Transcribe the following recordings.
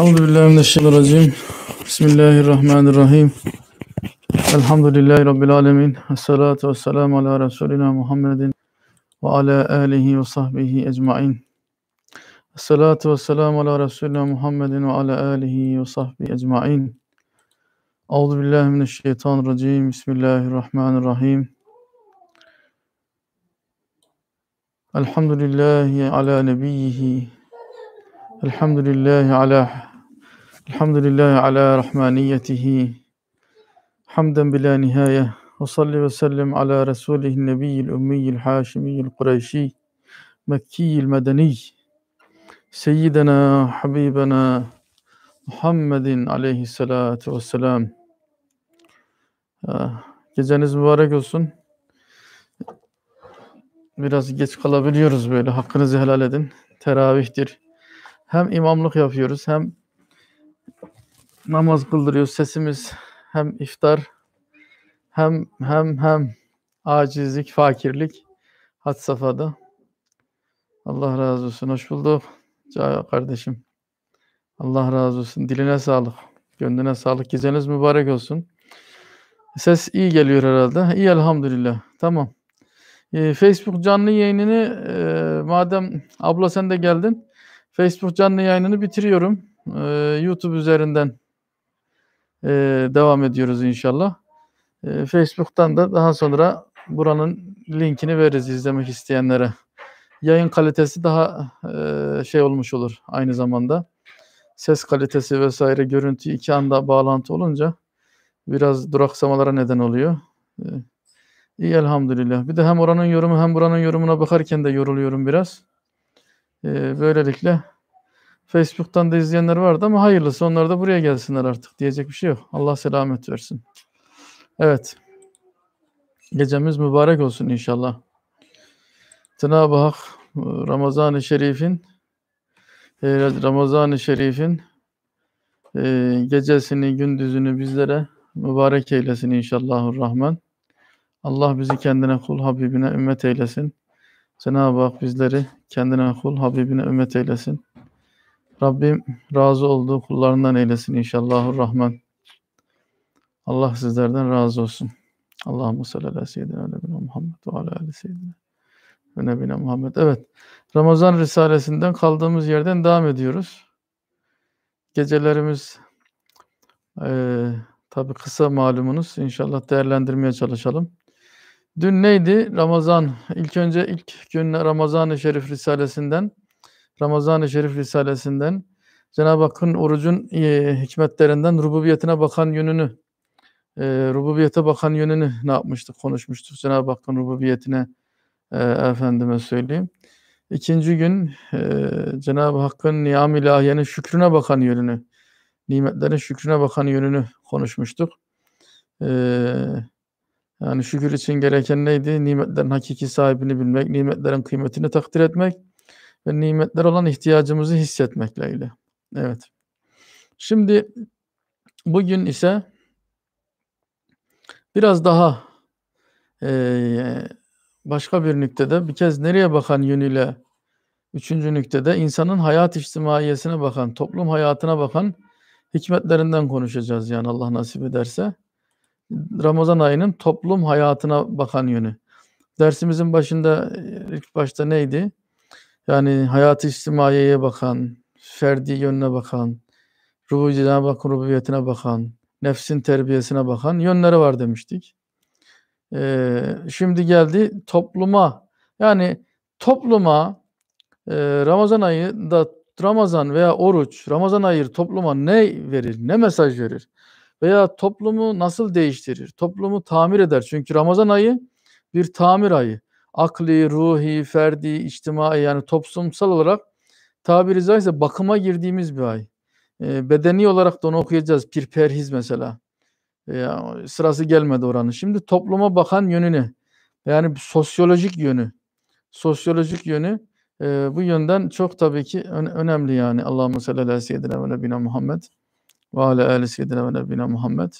أعوذ بالله من الشيطان الرجيم بسم الله الرحمن الرحيم الحمد لله رب العالمين الصلاة والسلام على رسولنا محمد وعلى آله وصحبه أجمعين الصلاة والسلام على رسولنا محمد وعلى آله وصحبه أجمعين أعوذ بالله من الشيطان الرجيم بسم الله الرحمن الرحيم الحمد لله على نبيه الحمد لله على Elhamdülillahi ala rahmaniyetihi hamden bila nihaye ve salli ve sellem ala Resulihin nebiyyil ümmiyil haşimiyil kureyşi mekkiyil medeni seyyidena habibena Muhammedin aleyhissalatu vesselam ah, Geceniz mübarek olsun. Biraz geç kalabiliyoruz böyle. Hakkınızı helal edin. Teravihtir. Hem imamlık yapıyoruz hem namaz kıldırıyor sesimiz hem iftar hem hem hem acizlik, fakirlik had safhada. Allah razı olsun. Hoş bulduk kardeşim. Allah razı olsun. Diline sağlık. Gönlüne sağlık. Geceniz mübarek olsun. Ses iyi geliyor herhalde. İyi elhamdülillah. Tamam. Ee, Facebook canlı yayınını e, madem abla sen de geldin. Facebook canlı yayınını bitiriyorum. Ee, YouTube üzerinden e, devam ediyoruz inşallah. E, Facebook'tan da daha sonra buranın linkini veririz izlemek isteyenlere. Yayın kalitesi daha e, şey olmuş olur aynı zamanda. Ses kalitesi vesaire görüntü iki anda bağlantı olunca biraz duraksamalara neden oluyor. E, iyi elhamdülillah. Bir de hem oranın yorumu hem buranın yorumuna bakarken de yoruluyorum biraz. E, böylelikle Facebook'tan da izleyenler vardı ama hayırlısı onlar da buraya gelsinler artık. Diyecek bir şey yok. Allah selamet versin. Evet. Gecemiz mübarek olsun inşallah. Cenab-ı Hak e, Ramazan-ı Şerif'in e, Ramazan-ı Şerif'in e, gecesini, gündüzünü bizlere mübarek eylesin inşallahurrahman. Allah bizi kendine kul Habibine ümmet eylesin. Cenab-ı Hak bizleri kendine kul Habibine ümmet eylesin. Rabbim razı olduğu kullarından eylesin inşallahü rahman. Allah sizlerden razı olsun. Allahümme salli ala seyyidina nebine Muhammed ve ala ali seyyidina ve nebine Muhammed. Evet, Ramazan Risalesinden kaldığımız yerden devam ediyoruz. Gecelerimiz e, tabi kısa malumunuz. İnşallah değerlendirmeye çalışalım. Dün neydi? Ramazan. İlk önce ilk gün Ramazan-ı Şerif Risalesinden Ramazan-ı Şerif Risalesinden Cenab-ı Hakk'ın orucun e, hikmetlerinden rububiyetine bakan yönünü e, rububiyete bakan yönünü ne yapmıştık konuşmuştuk Cenab-ı Hakk'ın rububiyetine e, efendime söyleyeyim. İkinci gün e, Cenab-ı Hakk'ın niyam ilahiyenin şükrüne bakan yönünü, nimetlerin şükrüne bakan yönünü konuşmuştuk. E, yani şükür için gereken neydi? Nimetlerin hakiki sahibini bilmek, nimetlerin kıymetini takdir etmek ve nimetler olan ihtiyacımızı hissetmekle ilgili. Evet. Şimdi bugün ise biraz daha e, başka bir nüktede bir kez nereye bakan yönüyle üçüncü nüktede insanın hayat içtimaiyesine bakan, toplum hayatına bakan hikmetlerinden konuşacağız yani Allah nasip ederse. Ramazan ayının toplum hayatına bakan yönü. Dersimizin başında ilk başta neydi? Yani hayat-ı içtimaiyeye bakan, ferdi yönüne bakan, ruhu Cenab-ı rububiyetine bakan, nefsin terbiyesine bakan yönleri var demiştik. Ee, şimdi geldi topluma. Yani topluma e, Ramazan ayında Ramazan veya oruç, Ramazan ayı topluma ne verir, ne mesaj verir? Veya toplumu nasıl değiştirir? Toplumu tamir eder. Çünkü Ramazan ayı bir tamir ayı akli, ruhi, ferdi, içtimai yani toplumsal olarak tabiri caizse bakıma girdiğimiz bir ay. E, bedeni olarak da onu okuyacağız. Pirperhiz mesela. E, sırası gelmedi oranın. Şimdi topluma bakan yönünü yani sosyolojik yönü sosyolojik yönü e, bu yönden çok tabii ki ön, önemli yani. Allahümme salli ala seyyidina ve nebina Muhammed ve ala ali seyyidina ve nebina Muhammed.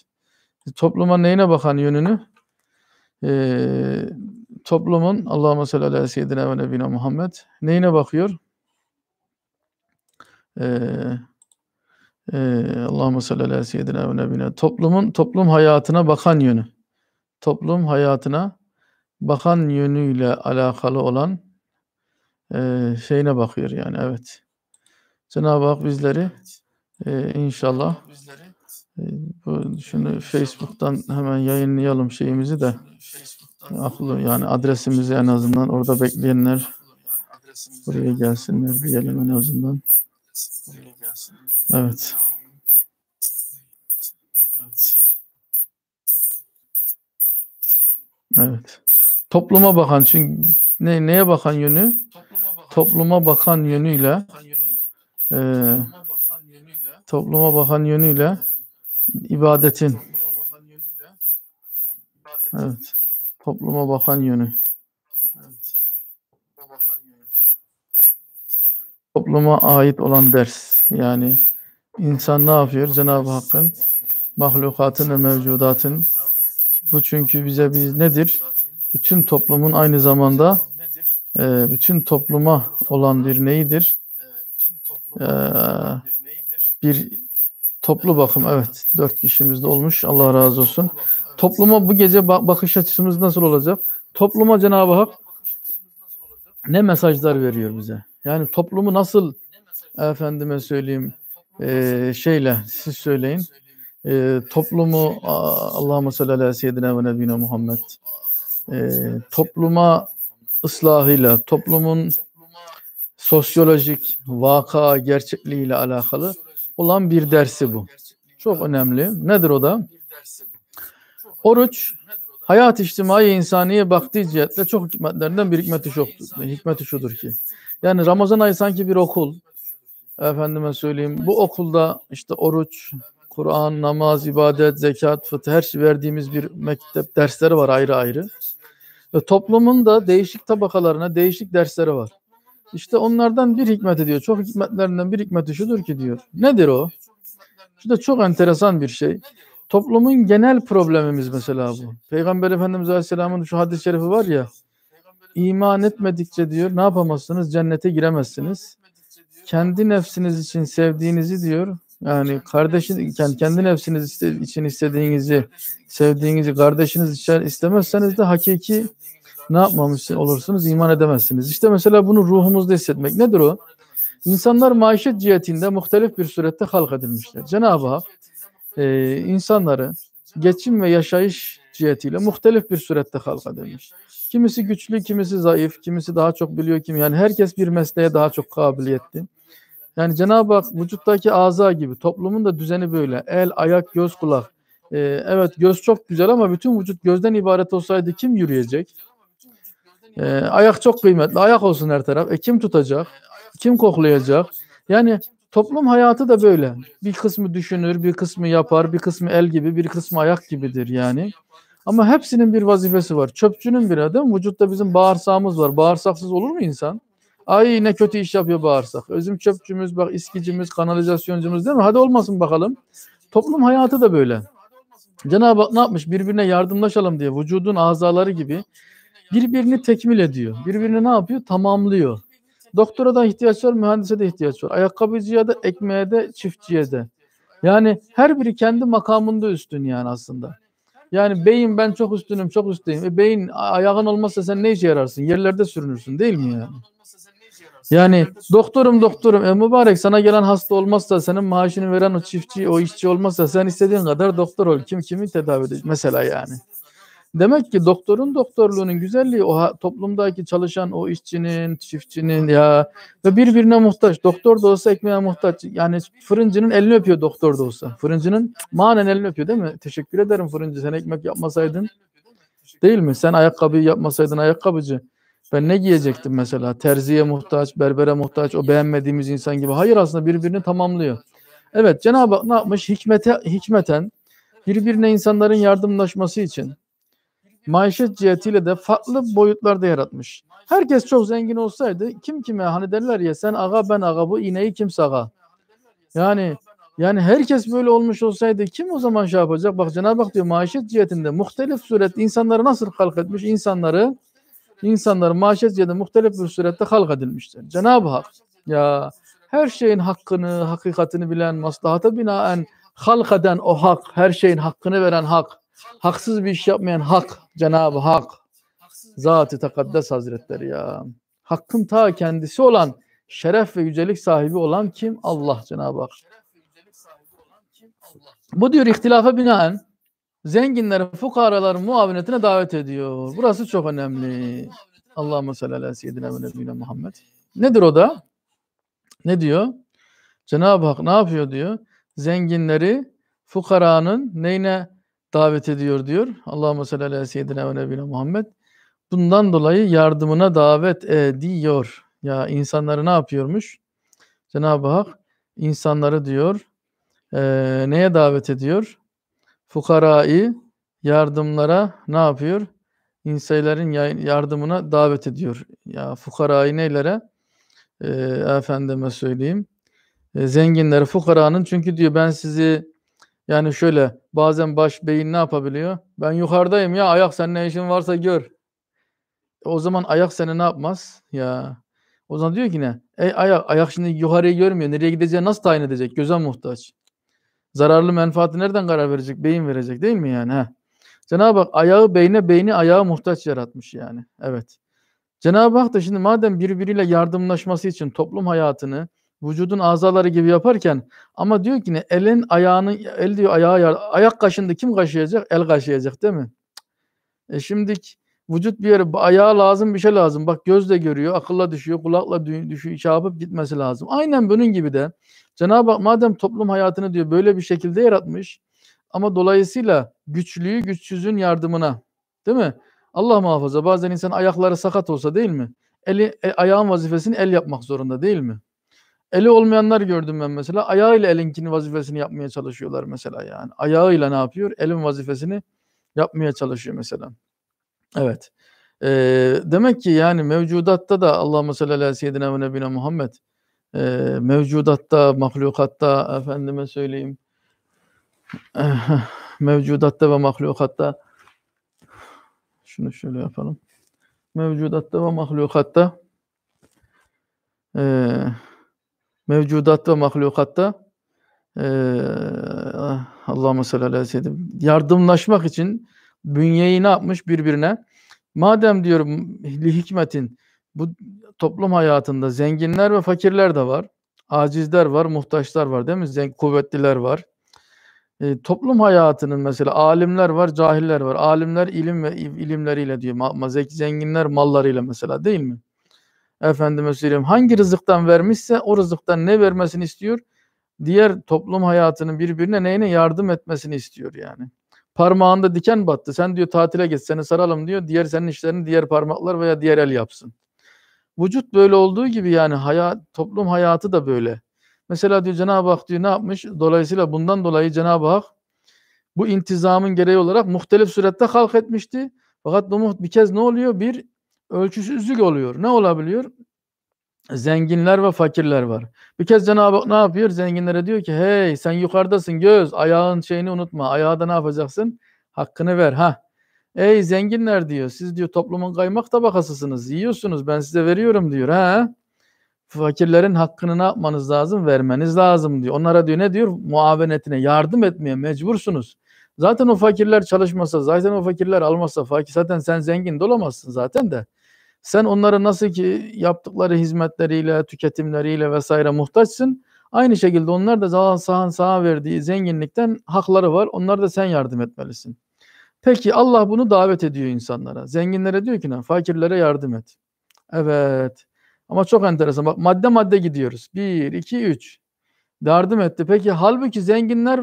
E, topluma neyine bakan yönünü e, toplumun Allahümme salli ala seyyidina ve nebine Muhammed neyine bakıyor? Ee, e, Allahümme salli ala seyyidina ve nebine toplumun toplum hayatına bakan yönü toplum hayatına bakan yönüyle alakalı olan e, şeyine bakıyor yani evet. Cenab-ı Hak bizleri e, inşallah e, bu, şunu Facebook'tan hemen yayınlayalım şeyimizi de aklı yani adresimizi en azından orada bekleyenler buraya gelsinler diyelim en azından. Evet. Evet. Topluma bakan çünkü ne neye bakan yönü? Topluma bakan yönüyle e, topluma bakan yönüyle ibadetin Evet. Topluma bakan yönü. Topluma ait olan ders. Yani insan ne yapıyor? Cenab-ı Hakk'ın mahlukatın ve mevcudatın bu çünkü bize biz nedir? Bütün toplumun aynı zamanda e, bütün topluma olan e, e, bir neyidir? bir toplu bakım evet dört kişimizde olmuş Allah razı olsun. Topluma bu gece bakış açımız nasıl olacak? Topluma Cenab-ı Hak ne mesajlar veriyor bize? Yani toplumu nasıl efendime söyleyeyim e, şeyle siz söyleyin e, toplumu Allahümme salli ala seyyidina ve nebine Muhammed e, topluma ıslahıyla toplumun sosyolojik vaka gerçekliğiyle alakalı olan bir dersi bu. Çok önemli. Nedir o da? Oruç hayat içtimai insaniye baktığı cihetle çok hikmetlerinden bir hikmeti çoktur. Hikmeti şudur ki. Yani Ramazan ayı sanki bir okul. Efendime söyleyeyim. Bu okulda işte oruç, Kur'an, namaz, ibadet, zekat, fıtı her şey verdiğimiz bir mektep dersleri var ayrı ayrı. Ve toplumun da değişik tabakalarına değişik dersleri var. İşte onlardan bir hikmet diyor. Çok hikmetlerinden bir hikmeti şudur ki diyor. Nedir o? Şu da çok enteresan bir şey. Toplumun genel problemimiz mesela bu. Peygamber Efendimiz Aleyhisselam'ın şu hadis-i şerifi var ya iman etmedikçe diyor ne yapamazsınız? Cennete giremezsiniz. Kendi nefsiniz için sevdiğinizi diyor yani kardeşin kendi nefsiniz için istediğinizi, sevdiğinizi kardeşiniz için istemezseniz de hakiki ne yapmamış olursunuz? iman edemezsiniz. İşte mesela bunu ruhumuzda hissetmek. Nedir o? İnsanlar maişet cihetinde muhtelif bir surette halk edilmişler. Cenab-ı Hak e, insanları geçim ve yaşayış cihetiyle muhtelif bir surette halka demiş. Kimisi güçlü, kimisi zayıf, kimisi daha çok biliyor, kim yani herkes bir mesleğe daha çok kabiliyetli. Yani Cenab-ı Hak vücuttaki aza gibi toplumun da düzeni böyle. El, ayak, göz, kulak. Ee, evet göz çok güzel ama bütün vücut gözden ibaret olsaydı kim yürüyecek? Ee, ayak çok kıymetli. Ayak olsun her taraf. E kim tutacak? Kim koklayacak? Yani Toplum hayatı da böyle. Bir kısmı düşünür, bir kısmı yapar, bir kısmı el gibi, bir kısmı ayak gibidir yani. Ama hepsinin bir vazifesi var. Çöpçünün bir adam, vücutta bizim bağırsağımız var. Bağırsaksız olur mu insan? Ay ne kötü iş yapıyor bağırsak. Özüm çöpçümüz, bak iskicimiz, kanalizasyonumuz değil mi? Hadi olmasın bakalım. Toplum hayatı da böyle. Cenab-ı Hak ne yapmış? Birbirine yardımlaşalım diye vücudun azaları gibi birbirini tekmil ediyor. Birbirini ne yapıyor? Tamamlıyor. Doktora da ihtiyaç var, mühendise de ihtiyaç var. Ayakkabıcıya da, ekmeğe de, çiftçiye de. Yani her biri kendi makamında üstün yani aslında. Yani beyin ben çok üstünüm, çok üstüyüm. E beyin ayağın olmazsa sen ne işe yararsın? Yerlerde sürünürsün değil mi yani? Yani doktorum doktorum e mübarek sana gelen hasta olmazsa senin maaşını veren o çiftçi o işçi olmazsa sen istediğin kadar doktor ol kim kimi tedavi edecek mesela yani. Demek ki doktorun doktorluğunun güzelliği o toplumdaki çalışan o işçinin, çiftçinin ya ve birbirine muhtaç. Doktor da olsa ekmeğe muhtaç. Yani fırıncının elini öpüyor doktor da olsa. Fırıncının manen elini öpüyor değil mi? Teşekkür ederim fırıncı sen ekmek yapmasaydın. Değil mi? Sen ayakkabı yapmasaydın ayakkabıcı. Ben ne giyecektim mesela? Terziye muhtaç, berbere muhtaç, o beğenmediğimiz insan gibi. Hayır aslında birbirini tamamlıyor. Evet Cenab-ı Hak ne yapmış? Hikmete, hikmeten birbirine insanların yardımlaşması için maişet cihetiyle de farklı boyutlarda yaratmış. Herkes çok zengin olsaydı kim kime hani derler ya sen aga ben aga bu ineği kim saga. Yani yani herkes böyle olmuş olsaydı kim o zaman şey yapacak? Bak Cenab-ı Hak diyor maişet cihetinde muhtelif surette insanları nasıl halk etmiş? İnsanları insanlar maişet cihetinde muhtelif bir surette halk edilmiştir. Cenab-ı Hak ya her şeyin hakkını, hakikatini bilen, maslahata binaen halk eden o hak, her şeyin hakkını veren hak Haksız bir iş yapmayan hak, Cenab-ı Hak, Zat-ı Takaddes Hazretleri ya. Hakkın ta kendisi olan, şeref ve yücelik sahibi olan kim? Allah Cenab-ı Hak. Bu diyor ihtilafa binaen zenginleri, fukaraların muavinetine davet ediyor. Burası çok önemli. Allahümme sallallahu aleyhi ve seyyidine ve Muhammed. Nedir o da? Ne diyor? Cenab-ı Hak ne yapıyor diyor? Zenginleri fukaranın neyine davet ediyor diyor. Allahumme salli ala seyyidina ve nebine Muhammed. Bundan dolayı yardımına davet ediyor. Ya insanları ne yapıyormuş? Cenab-ı Hak insanları diyor e, neye davet ediyor? Fukarayı yardımlara ne yapıyor? İnsanların yardımına davet ediyor. Ya fukarayı neylere? E, efendime söyleyeyim. E, zenginleri, fukaranın çünkü diyor ben sizi yani şöyle bazen baş beyin ne yapabiliyor? Ben yukarıdayım ya ayak sen ne işin varsa gör. O zaman ayak seni ne yapmaz? Ya o zaman diyor ki ne? Ey ayak, ayak şimdi yukarıyı görmüyor. Nereye gideceği nasıl tayin edecek? Göze muhtaç. Zararlı menfaati nereden karar verecek? Beyin verecek değil mi yani? Heh. Cenab-ı Hak ayağı beyne, beyni ayağa muhtaç yaratmış yani. Evet. Cenab-ı Hak da şimdi madem birbiriyle yardımlaşması için toplum hayatını vücudun azaları gibi yaparken ama diyor ki ne elin ayağını el diyor ayağı ayak kaşındı kim kaşıyacak? El kaşıyacak değil mi? E şimdi vücut bir yere ayağa lazım bir şey lazım. Bak gözle görüyor, akılla düşüyor, kulakla düşüyor, çarpıp şey gitmesi lazım. Aynen bunun gibi de Cenab-ı Hak madem toplum hayatını diyor böyle bir şekilde yaratmış ama dolayısıyla güçlüyü güçsüzün yardımına değil mi? Allah muhafaza bazen insan ayakları sakat olsa değil mi? Eli, e, ayağın vazifesini el yapmak zorunda değil mi? Eli olmayanlar gördüm ben mesela. Ayağıyla elinkini vazifesini yapmaya çalışıyorlar mesela yani. Ayağıyla ne yapıyor? Elin vazifesini yapmaya çalışıyor mesela. Evet. E, demek ki yani mevcudatta da Allah mesela ala seyyidina ve nebine Muhammed e, mevcudatta, mahlukatta efendime söyleyeyim mevcudatta ve mahlukatta şunu şöyle yapalım mevcudatta ve mahlukatta eee mevcudatta, mahlukatta e, Allahümme sallallahu aleyhi ve sellem yardımlaşmak için bünyeyi ne yapmış birbirine? Madem diyorum li hikmetin bu toplum hayatında zenginler ve fakirler de var. Acizler var, muhtaçlar var değil mi? Zen kuvvetliler var. E, toplum hayatının mesela alimler var, cahiller var. Alimler ilim ve ilimleriyle diyor. Ma zenginler mallarıyla mesela değil mi? Efendime söyleyeyim hangi rızıktan vermişse o rızıktan ne vermesini istiyor? Diğer toplum hayatının birbirine neyine yardım etmesini istiyor yani. Parmağında diken battı. Sen diyor tatile git seni saralım diyor. Diğer senin işlerini diğer parmaklar veya diğer el yapsın. Vücut böyle olduğu gibi yani hayat, toplum hayatı da böyle. Mesela diyor Cenab-ı Hak diyor ne yapmış? Dolayısıyla bundan dolayı Cenab-ı Hak bu intizamın gereği olarak muhtelif surette halk etmişti. Fakat bu muht bir kez ne oluyor? Bir ölçüsüzlük oluyor. Ne olabiliyor? Zenginler ve fakirler var. Bir kez Cenab-ı ne yapıyor? Zenginlere diyor ki hey sen yukarıdasın göz ayağın şeyini unutma. Ayağı da ne yapacaksın? Hakkını ver. ha. Ey zenginler diyor siz diyor toplumun kaymak tabakasısınız yiyorsunuz ben size veriyorum diyor. ha. Fakirlerin hakkını ne yapmanız lazım? Vermeniz lazım diyor. Onlara diyor ne diyor? Muavenetine yardım etmeye mecbursunuz. Zaten o fakirler çalışmasa, zaten o fakirler almasa, fakir zaten sen zengin de olamazsın zaten de. Sen onlara nasıl ki yaptıkları hizmetleriyle, tüketimleriyle vesaire muhtaçsın. Aynı şekilde onlar da zalan sahan sağa verdiği zenginlikten hakları var. Onlara da sen yardım etmelisin. Peki Allah bunu davet ediyor insanlara. Zenginlere diyor ki ne? Fakirlere yardım et. Evet. Ama çok enteresan. Bak madde madde gidiyoruz. Bir, iki, üç. Yardım etti. Peki halbuki zenginler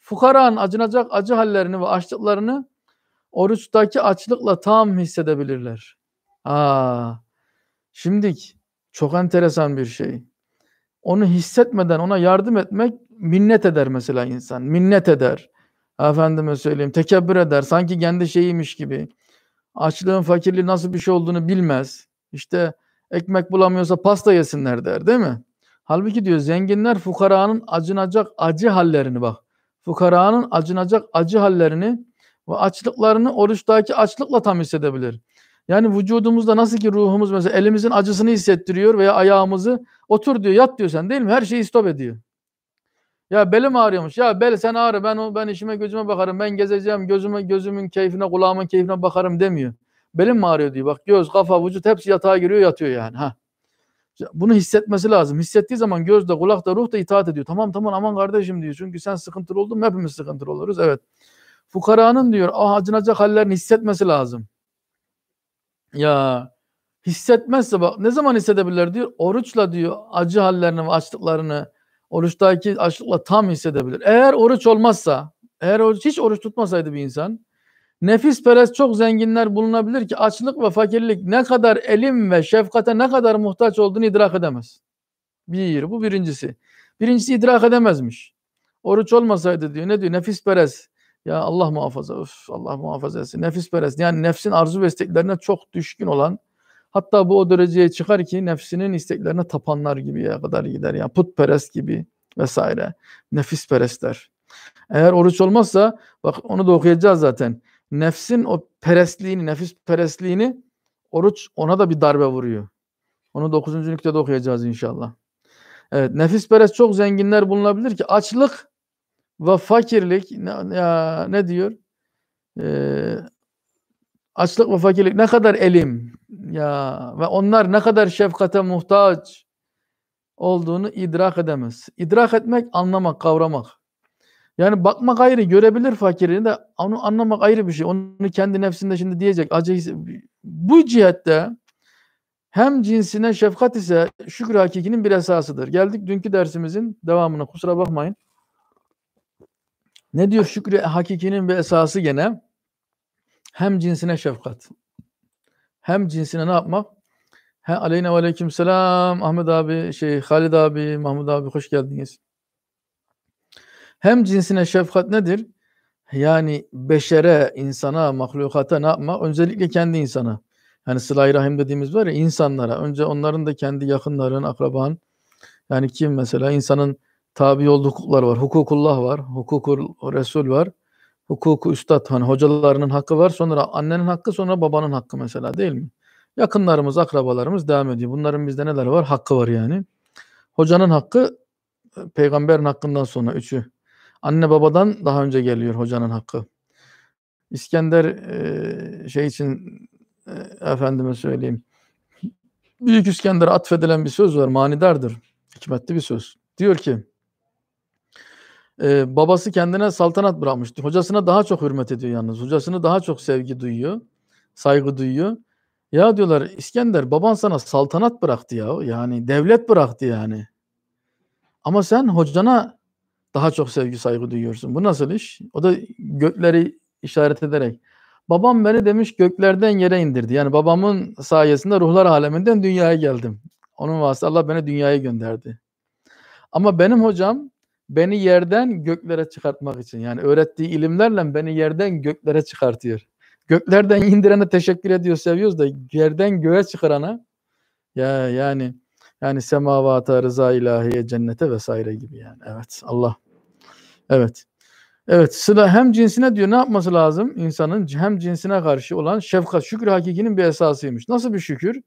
fukaranın acınacak acı hallerini ve açlıklarını oruçtaki açlıkla tam hissedebilirler. Aa, şimdik çok enteresan bir şey. Onu hissetmeden ona yardım etmek minnet eder mesela insan. Minnet eder. Efendime söyleyeyim. Tekebbür eder. Sanki kendi şeyiymiş gibi. Açlığın, fakirliği nasıl bir şey olduğunu bilmez. İşte ekmek bulamıyorsa pasta yesinler der değil mi? Halbuki diyor zenginler fukaranın acınacak acı hallerini bak. Fukaranın acınacak acı hallerini ve açlıklarını oruçtaki açlıkla tam hissedebilir. Yani vücudumuzda nasıl ki ruhumuz mesela elimizin acısını hissettiriyor veya ayağımızı otur diyor yat diyor sen değil mi? Her şeyi stop ediyor. Ya belim ağrıyormuş. Ya bel sen ağrı ben ben işime gözüme bakarım. Ben gezeceğim gözüme gözümün keyfine kulağımın keyfine bakarım demiyor. Belim mi ağrıyor diyor. Bak göz kafa vücut hepsi yatağa giriyor yatıyor yani. Ha. Bunu hissetmesi lazım. Hissettiği zaman göz de kulak da ruh da itaat ediyor. Tamam tamam aman kardeşim diyor. Çünkü sen sıkıntılı oldun hepimiz sıkıntılı oluruz. Evet. Fukaranın diyor ah acınacak hallerini hissetmesi lazım ya hissetmezse bak ne zaman hissedebilir diyor. Oruçla diyor acı hallerini ve açlıklarını oruçtaki açlıkla tam hissedebilir. Eğer oruç olmazsa eğer oruç, hiç oruç tutmasaydı bir insan nefis perest çok zenginler bulunabilir ki açlık ve fakirlik ne kadar elim ve şefkate ne kadar muhtaç olduğunu idrak edemez. Bir, bu birincisi. Birincisi idrak edemezmiş. Oruç olmasaydı diyor ne diyor nefis perest ya Allah muhafaza, öf, Allah muhafaza etsin. Nefis perest. Yani nefsin arzu ve isteklerine çok düşkün olan hatta bu o dereceye çıkar ki nefsinin isteklerine tapanlar gibi ya kadar gider. Yani putperest gibi vesaire. Nefis perestler. Eğer oruç olmazsa bak onu da okuyacağız zaten. Nefsin o perestliğini, nefis perestliğini oruç ona da bir darbe vuruyor. Onu 9. nükte okuyacağız inşallah. Evet nefis perest çok zenginler bulunabilir ki açlık ve fakirlik ne, ne diyor? Ee, açlık ve fakirlik ne kadar elim ya ve onlar ne kadar şefkate muhtaç olduğunu idrak edemez. İdrak etmek anlamak, kavramak. Yani bakmak ayrı, görebilir fakirini de onu anlamak ayrı bir şey. Onu kendi nefsinde şimdi diyecek. acayip. Bu cihette hem cinsine şefkat ise şükür hakikinin bir esasıdır. Geldik dünkü dersimizin devamına. Kusura bakmayın. Ne diyor şükrü hakikinin bir esası gene hem cinsine şefkat. Hem cinsine ne yapmak? He, aleyne ve aleyküm selam Ahmet abi, şey Halid abi, Mahmud abi hoş geldiniz. Hem cinsine şefkat nedir? Yani beşere, insana, mahlukata ne yapma? Öncelikle kendi insana. Yani sıla rahim dediğimiz var ya insanlara. Önce onların da kendi yakınların, akraban. Yani kim mesela insanın tabi olduğu var. Hukukullah var, hukuku Resul var, hukuku üstad hani hocalarının hakkı var. Sonra annenin hakkı, sonra babanın hakkı mesela değil mi? Yakınlarımız, akrabalarımız devam ediyor. Bunların bizde neler var? Hakkı var yani. Hocanın hakkı peygamberin hakkından sonra üçü. Anne babadan daha önce geliyor hocanın hakkı. İskender şey için e, efendime söyleyeyim. Büyük İskender'e atfedilen bir söz var. Manidardır. Hikmetli bir söz. Diyor ki ee, babası kendine saltanat bırakmış. Hocasına daha çok hürmet ediyor yalnız. hocasına daha çok sevgi duyuyor. Saygı duyuyor. Ya diyorlar İskender baban sana saltanat bıraktı ya. Yani devlet bıraktı yani. Ama sen hocana daha çok sevgi saygı duyuyorsun. Bu nasıl iş? O da gökleri işaret ederek. Babam beni demiş göklerden yere indirdi. Yani babamın sayesinde ruhlar aleminden dünyaya geldim. Onun vasıtası Allah beni dünyaya gönderdi. Ama benim hocam beni yerden göklere çıkartmak için. Yani öğrettiği ilimlerle beni yerden göklere çıkartıyor. Göklerden indirene teşekkür ediyor, seviyoruz da yerden göğe çıkarana ya yani yani semavata rıza ilahiye cennete vesaire gibi yani. Evet Allah. Evet. Evet sıla hem cinsine diyor ne yapması lazım insanın hem cinsine karşı olan şefkat şükür hakikinin bir esasıymış. Nasıl bir şükür?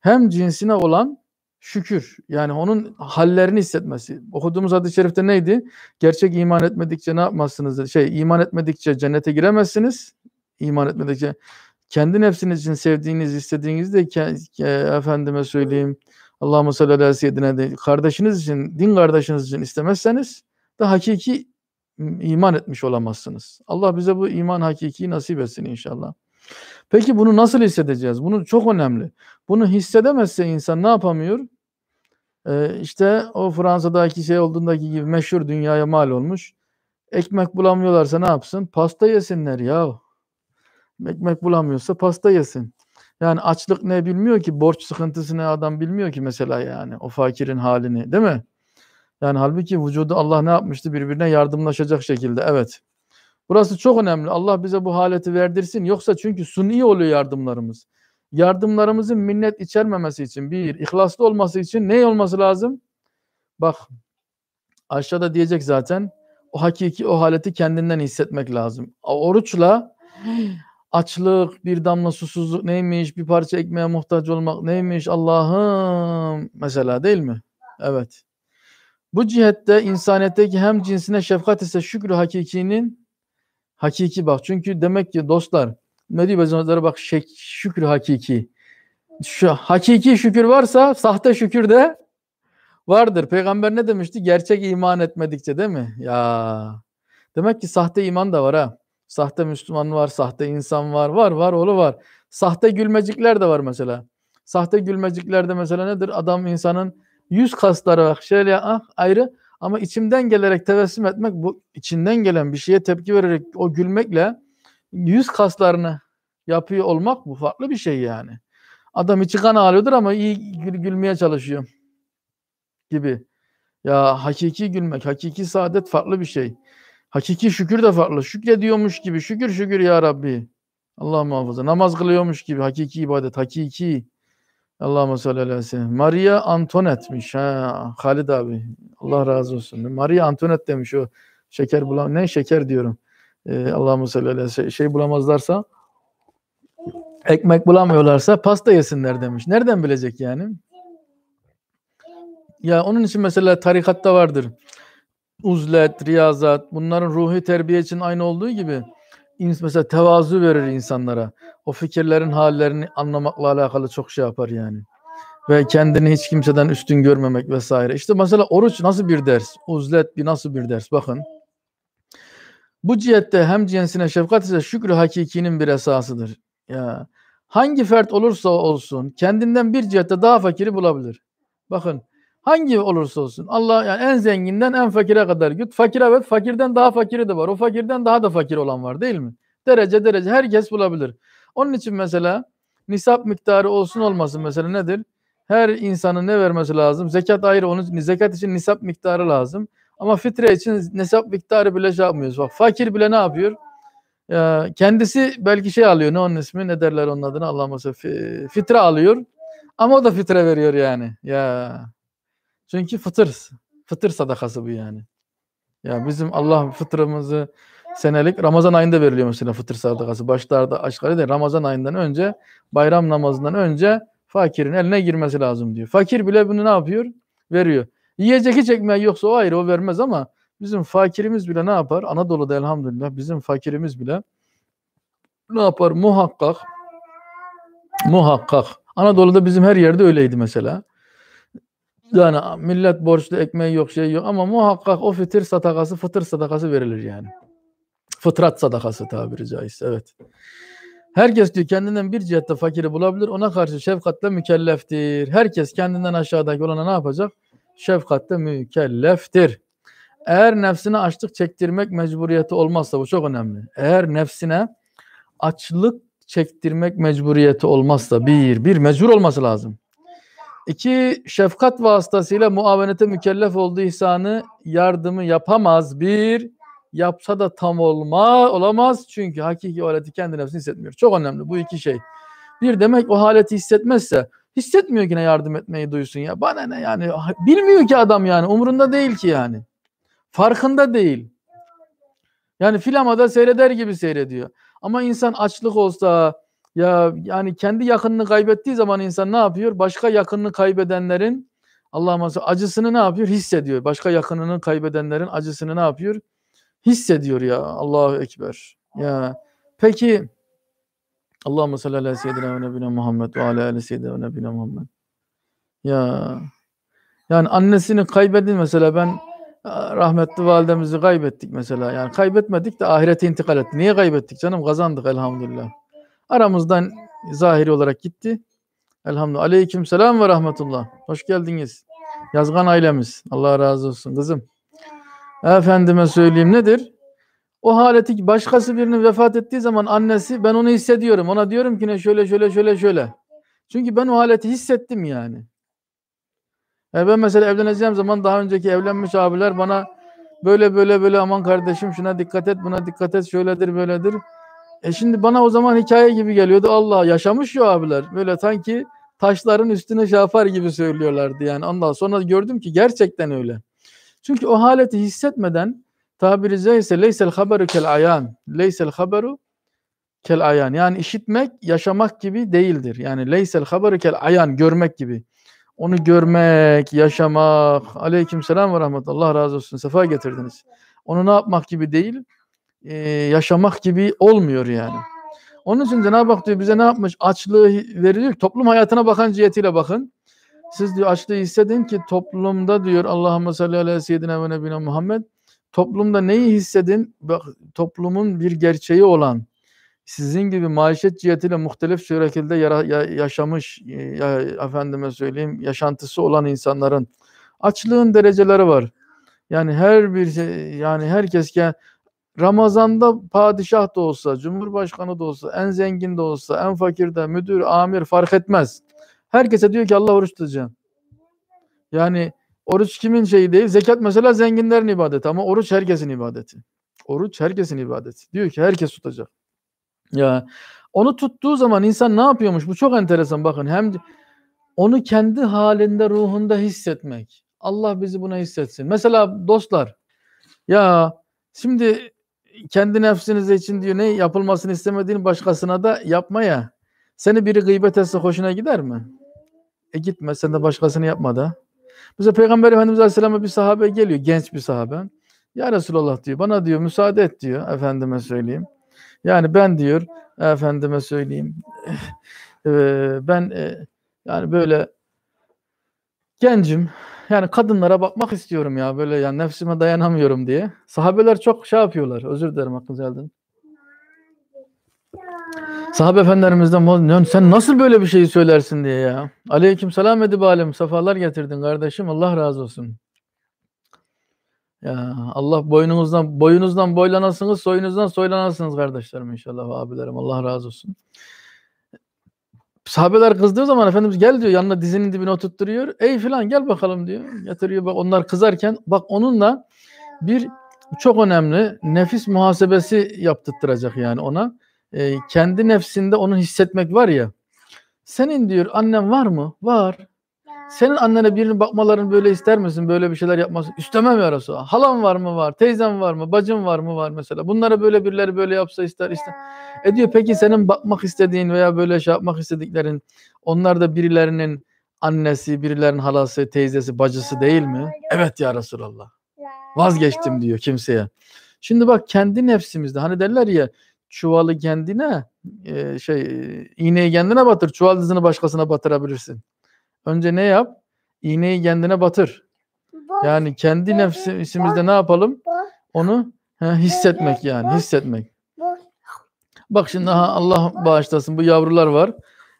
Hem cinsine olan şükür. Yani onun hallerini hissetmesi. Okuduğumuz hadis-i şerifte neydi? Gerçek iman etmedikçe ne yapmazsınız? Dedi. Şey iman etmedikçe cennete giremezsiniz. İman etmedikçe kendi nefsiniz için sevdiğiniz, istediğiniz de ke efendime söyleyeyim. Allahu salli ala seyyidine de kardeşiniz için, din kardeşiniz için istemezseniz da hakiki iman etmiş olamazsınız. Allah bize bu iman hakiki nasip etsin inşallah. Peki bunu nasıl hissedeceğiz? Bunu çok önemli. Bunu hissedemezse insan ne yapamıyor? İşte ee, işte o Fransa'daki şey olduğundaki gibi meşhur dünyaya mal olmuş. Ekmek bulamıyorlarsa ne yapsın? Pasta yesinler ya. Ekmek bulamıyorsa pasta yesin. Yani açlık ne bilmiyor ki, borç sıkıntısı ne adam bilmiyor ki mesela yani o fakirin halini değil mi? Yani halbuki vücudu Allah ne yapmıştı birbirine yardımlaşacak şekilde evet. Burası çok önemli. Allah bize bu haleti verdirsin. Yoksa çünkü suni oluyor yardımlarımız yardımlarımızın minnet içermemesi için bir, ihlaslı olması için ne olması lazım? Bak aşağıda diyecek zaten o hakiki o haleti kendinden hissetmek lazım. Oruçla açlık, bir damla susuzluk neymiş, bir parça ekmeğe muhtaç olmak neymiş Allah'ım mesela değil mi? Evet. Bu cihette insaniyetteki hem cinsine şefkat ise şükrü hakikinin hakiki bak. Çünkü demek ki dostlar ne diyor Mevdi Hazretleri bak şek, şükür hakiki. Şu hakiki şükür varsa sahte şükür de vardır. Peygamber ne demişti? Gerçek iman etmedikçe değil mi? Ya demek ki sahte iman da var ha. Sahte Müslüman var, sahte insan var, var var oğlu var. Sahte gülmecikler de var mesela. Sahte gülmecikler de mesela nedir? Adam insanın yüz kasları bak şöyle ah ayrı ama içimden gelerek tebessüm etmek bu içinden gelen bir şeye tepki vererek o gülmekle yüz kaslarını yapıyor olmak bu farklı bir şey yani. Adam içi kan ağlıyordur ama iyi gül, gülmeye çalışıyor gibi. Ya hakiki gülmek, hakiki saadet farklı bir şey. Hakiki şükür de farklı. Şükrediyormuş gibi şükür şükür ya Rabbi. Allah muhafaza. Namaz kılıyormuş gibi hakiki ibadet, hakiki. Allahümme salli aleyhi Maria Antonet'miş. Ha, Halid abi. Allah razı olsun. Maria Antonet demiş o. Şeker bulan ne şeker diyorum e, Allah'ımız şey, şey bulamazlarsa ekmek bulamıyorlarsa pasta yesinler demiş. Nereden bilecek yani? Ya onun için mesela tarikatta vardır. Uzlet, riyazat bunların ruhi terbiye için aynı olduğu gibi mesela tevazu verir insanlara. O fikirlerin hallerini anlamakla alakalı çok şey yapar yani. Ve kendini hiç kimseden üstün görmemek vesaire. İşte mesela oruç nasıl bir ders? Uzlet bir nasıl bir ders? Bakın. Bu cihette hem cinsine şefkat ise şükrü hakikinin bir esasıdır. Ya hangi fert olursa olsun kendinden bir cihette daha fakiri bulabilir. Bakın hangi olursa olsun Allah yani en zenginden en fakire kadar git. Fakir evet fakirden daha fakiri de var. O fakirden daha da fakir olan var değil mi? Derece derece herkes bulabilir. Onun için mesela nisap miktarı olsun olmasın mesela nedir? Her insanın ne vermesi lazım? Zekat ayrı onun zekat için nisap miktarı lazım. Ama fitre için nesap miktarı bile şey yapmıyoruz. Bak fakir bile ne yapıyor? Ya, kendisi belki şey alıyor. Ne onun ismi? Ne derler onun adını? Allah masa fitre alıyor. Ama o da fitre veriyor yani. Ya. Çünkü fıtır. Fıtır sadakası bu yani. Ya bizim Allah fıtrımızı senelik Ramazan ayında veriliyor mesela fıtır sadakası. Başlarda aşkarı değil Ramazan ayından önce bayram namazından önce fakirin eline girmesi lazım diyor. Fakir bile bunu ne yapıyor? Veriyor. Yiyecek çekmeyen yoksa o ayrı o vermez ama bizim fakirimiz bile ne yapar? Anadolu'da elhamdülillah bizim fakirimiz bile ne yapar? Muhakkak muhakkak Anadolu'da bizim her yerde öyleydi mesela. Yani millet borçlu ekmeği yok şey yok ama muhakkak o fitir sadakası fıtır sadakası verilir yani. Fıtrat sadakası tabiri caizse evet. Herkes diyor kendinden bir cihette fakiri bulabilir ona karşı şefkatle mükelleftir. Herkes kendinden aşağıdaki olana ne yapacak? Şefkatte mükelleftir. Eğer nefsine açlık çektirmek mecburiyeti olmazsa bu çok önemli. Eğer nefsine açlık çektirmek mecburiyeti olmazsa bir, bir mecbur olması lazım. İki, şefkat vasıtasıyla muavenete mükellef olduğu ihsanı yardımı yapamaz. Bir, yapsa da tam olma olamaz. Çünkü hakiki o haleti kendi nefsini hissetmiyor. Çok önemli bu iki şey. Bir demek o haleti hissetmezse hissetmiyor ki ne yardım etmeyi duysun ya. Bana ne yani bilmiyor ki adam yani umurunda değil ki yani. Farkında değil. Yani filamada seyreder gibi seyrediyor. Ama insan açlık olsa ya yani kendi yakınını kaybettiği zaman insan ne yapıyor? Başka yakınını kaybedenlerin Allah'ım acısını ne yapıyor? Hissediyor. Başka yakınını kaybedenlerin acısını ne yapıyor? Hissediyor ya. Allahu Ekber. Ya. Peki Allahümme salli ala seyyidina ve nebine Muhammed ve ala ala seyyidina ve nebine Muhammed. Ya. Yani annesini kaybedin mesela ben e, rahmetli validemizi kaybettik mesela. Yani kaybetmedik de ahirete intikal etti. Niye kaybettik canım? Kazandık elhamdülillah. Aramızdan zahiri olarak gitti. Elhamdülillah. Aleyküm selam ve rahmetullah. Hoş geldiniz. Yazgan ailemiz. Allah razı olsun kızım. Efendime söyleyeyim nedir? O haleti başkası birinin vefat ettiği zaman annesi ben onu hissediyorum. Ona diyorum ki ne şöyle şöyle şöyle şöyle. Çünkü ben o haleti hissettim yani. E ben mesela evleneceğim zaman daha önceki evlenmiş abiler bana böyle böyle böyle aman kardeşim şuna dikkat et buna dikkat et şöyledir böyledir. E şimdi bana o zaman hikaye gibi geliyordu. Allah yaşamış ya abiler. Böyle sanki taşların üstüne şafar şey gibi söylüyorlardı yani. Allah sonra gördüm ki gerçekten öyle. Çünkü o haleti hissetmeden Tabiri caizse leysel haberu kel ayan. Leysel haberu kel ayan. Yani işitmek yaşamak gibi değildir. Yani leysel haberu kel ayan görmek gibi. Onu görmek, yaşamak. Aleyküm selam ve rahmet. Allah razı olsun. Sefa getirdiniz. Onu ne yapmak gibi değil, e, yaşamak gibi olmuyor yani. Onun için Cenab-ı Hak diyor bize ne yapmış? Açlığı veriliyor. Toplum hayatına bakan cihetiyle bakın. Siz diyor açlığı hissedin ki toplumda diyor Allahümme salli ala seyyidina ve nebine Muhammed Toplumda neyi hissedin? Bak, toplumun bir gerçeği olan sizin gibi maişet cihetiyle muhtelif şekilde yara, ya, yaşamış e, ya, efendime söyleyeyim yaşantısı olan insanların açlığın dereceleri var. Yani her bir şey, yani herkes ki Ramazan'da padişah da olsa, cumhurbaşkanı da olsa, en zengin de olsa, en fakir de, müdür, amir fark etmez. Herkese diyor ki Allah oruç tutacağım. Yani Oruç kimin şeyi değil? Zekat mesela zenginlerin ibadeti ama oruç herkesin ibadeti. Oruç herkesin ibadeti. Diyor ki herkes tutacak. Ya onu tuttuğu zaman insan ne yapıyormuş? Bu çok enteresan bakın. Hem onu kendi halinde, ruhunda hissetmek. Allah bizi buna hissetsin. Mesela dostlar ya şimdi kendi nefsiniz için diyor ne yapılmasını istemediğin başkasına da yapma ya. Seni biri gıybet etse hoşuna gider mi? E gitme sen de başkasını yapma da. Mesela Peygamber Efendimiz Aleyhisselam'a bir sahabe geliyor, genç bir sahabe. Ya Resulallah diyor, bana diyor müsaade et diyor, efendime söyleyeyim. Yani ben diyor, efendime söyleyeyim, ben yani böyle gencim, yani kadınlara bakmak istiyorum ya böyle yani nefsime dayanamıyorum diye. Sahabeler çok şey yapıyorlar, özür dilerim aklınıza geldim. Sahabe efendilerimizden sen nasıl böyle bir şeyi söylersin diye ya. Aleyküm selam edip alem. Safalar getirdin kardeşim. Allah razı olsun. Ya Allah boynunuzdan boyunuzdan boylanasınız, soyunuzdan soylanasınız kardeşlerim inşallah abilerim. Allah razı olsun. Sahabeler kızdığı zaman Efendimiz gel diyor yanına dizinin dibine oturtturuyor. Ey filan gel bakalım diyor. Getiriyor bak onlar kızarken bak onunla bir çok önemli nefis muhasebesi yaptırtıracak yani ona e, kendi nefsinde onu hissetmek var ya. Senin diyor annen var mı? Var. Senin annene birinin bakmalarını böyle ister misin? Böyle bir şeyler yapmasın. İstemem ya Resulallah. Halam var mı var? Teyzem var mı? Bacım var mı var mesela? Bunlara böyle birileri böyle yapsa ister ister. E diyor peki senin bakmak istediğin veya böyle şey yapmak istediklerin onlar da birilerinin annesi, birilerinin halası, teyzesi, bacısı değil mi? Evet ya Resulallah. Vazgeçtim diyor kimseye. Şimdi bak kendi nefsimizde hani derler ya çuvalı kendine e, şey iğneyi kendine batır. Çuval dizini başkasına batırabilirsin. Önce ne yap? İğneyi kendine batır. Yani kendi nefsimizde ne yapalım? Onu he, hissetmek yani hissetmek. Bak şimdi aha Allah bağışlasın bu yavrular var.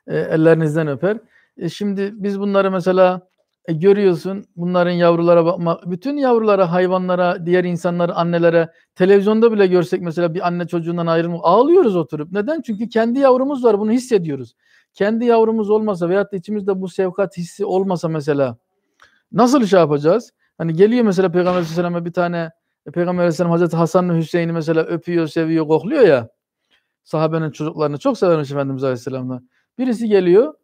E, ellerinizden öper. E, şimdi biz bunları mesela e, görüyorsun bunların yavrulara bakma. Bütün yavrulara, hayvanlara, diğer insanlara, annelere televizyonda bile görsek mesela bir anne çocuğundan ayrılma ağlıyoruz oturup. Neden? Çünkü kendi yavrumuz var bunu hissediyoruz. Kendi yavrumuz olmasa veyahut da içimizde bu sevkat hissi olmasa mesela nasıl şey yapacağız? Hani geliyor mesela Peygamber Aleyhisselam'a bir tane e, Peygamber Aleyhisselam Hazreti Hasan'ın Hüseyin'i mesela öpüyor, seviyor, kokluyor ya. Sahabenin çocuklarını çok severmiş Efendimiz Aleyhisselam'dan. Birisi geliyor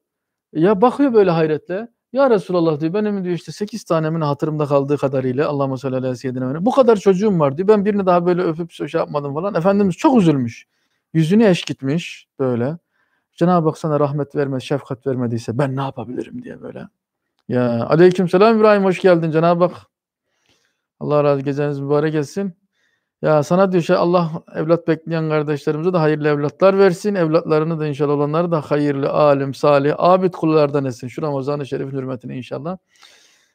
ya bakıyor böyle hayretle. Ya Resulallah diyor benim diyor işte 8 tanemin hatırımda kaldığı kadarıyla Allahümme salli aleyhi seyyidine bu kadar çocuğum var diyor. Ben birini daha böyle öpüp şey yapmadım falan. Efendimiz çok üzülmüş. Yüzünü eş gitmiş böyle. Cenab-ı Hak sana rahmet vermez, şefkat vermediyse ben ne yapabilirim diye böyle. Ya aleyküm selam İbrahim hoş geldin Cenab-ı Hak. Allah razı geceniz mübarek etsin. Ya sana diyor şey Allah evlat bekleyen kardeşlerimize de hayırlı evlatlar versin. Evlatlarını da inşallah olanları da hayırlı, alim, salih, abid kullardan etsin. Şu Ramazan-ı Şerif'in hürmetine inşallah.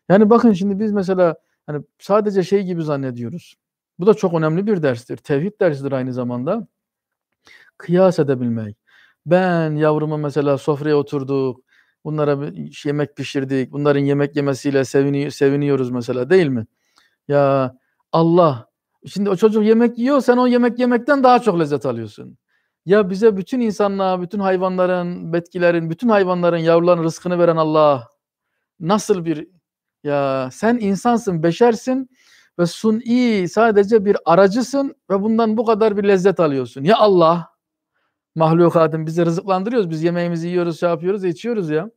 Yani bakın şimdi biz mesela hani sadece şey gibi zannediyoruz. Bu da çok önemli bir derstir. Tevhid dersidir aynı zamanda. Kıyas edebilmek. Ben yavrumu mesela sofraya oturduk. Bunlara bir yemek pişirdik. Bunların yemek yemesiyle seviniyoruz mesela değil mi? Ya Allah Şimdi o çocuk yemek yiyor, sen o yemek yemekten daha çok lezzet alıyorsun. Ya bize bütün insanlığa, bütün hayvanların, betkilerin, bütün hayvanların yavruların rızkını veren Allah nasıl bir ya sen insansın, beşersin ve suni sadece bir aracısın ve bundan bu kadar bir lezzet alıyorsun. Ya Allah mahlukatın bizi rızıklandırıyoruz. Biz yemeğimizi yiyoruz, şey yapıyoruz, içiyoruz ya.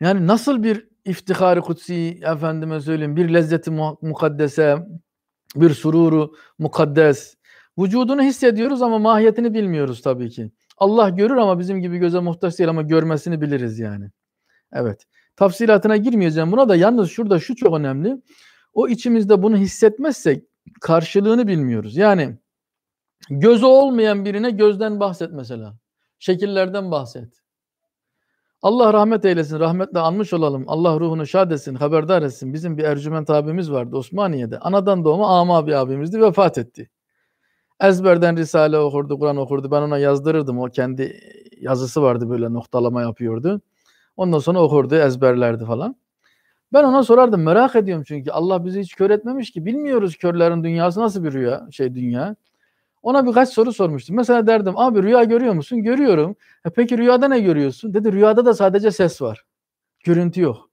Yani nasıl bir iftihari kutsi efendime söyleyeyim bir lezzeti mukaddese bir sururu mukaddes vücudunu hissediyoruz ama mahiyetini bilmiyoruz tabii ki. Allah görür ama bizim gibi göze muhtaç değil ama görmesini biliriz yani. Evet. Tafsilatına girmeyeceğim buna da yalnız şurada şu çok önemli. O içimizde bunu hissetmezsek karşılığını bilmiyoruz. Yani gözü olmayan birine gözden bahset mesela. Şekillerden bahset. Allah rahmet eylesin, rahmetle anmış olalım. Allah ruhunu şad etsin, haberdar etsin. Bizim bir Ercüment abimiz vardı Osmaniye'de. Anadan doğma ama bir abimizdi, vefat etti. Ezberden Risale okurdu, Kur'an okurdu. Ben ona yazdırırdım. O kendi yazısı vardı böyle noktalama yapıyordu. Ondan sonra okurdu, ezberlerdi falan. Ben ona sorardım. Merak ediyorum çünkü Allah bizi hiç kör etmemiş ki. Bilmiyoruz körlerin dünyası nasıl bir rüya, şey dünya. Ona birkaç soru sormuştum. Mesela derdim abi rüya görüyor musun? Görüyorum. E peki rüyada ne görüyorsun? Dedi rüyada da sadece ses var. Görüntü yok.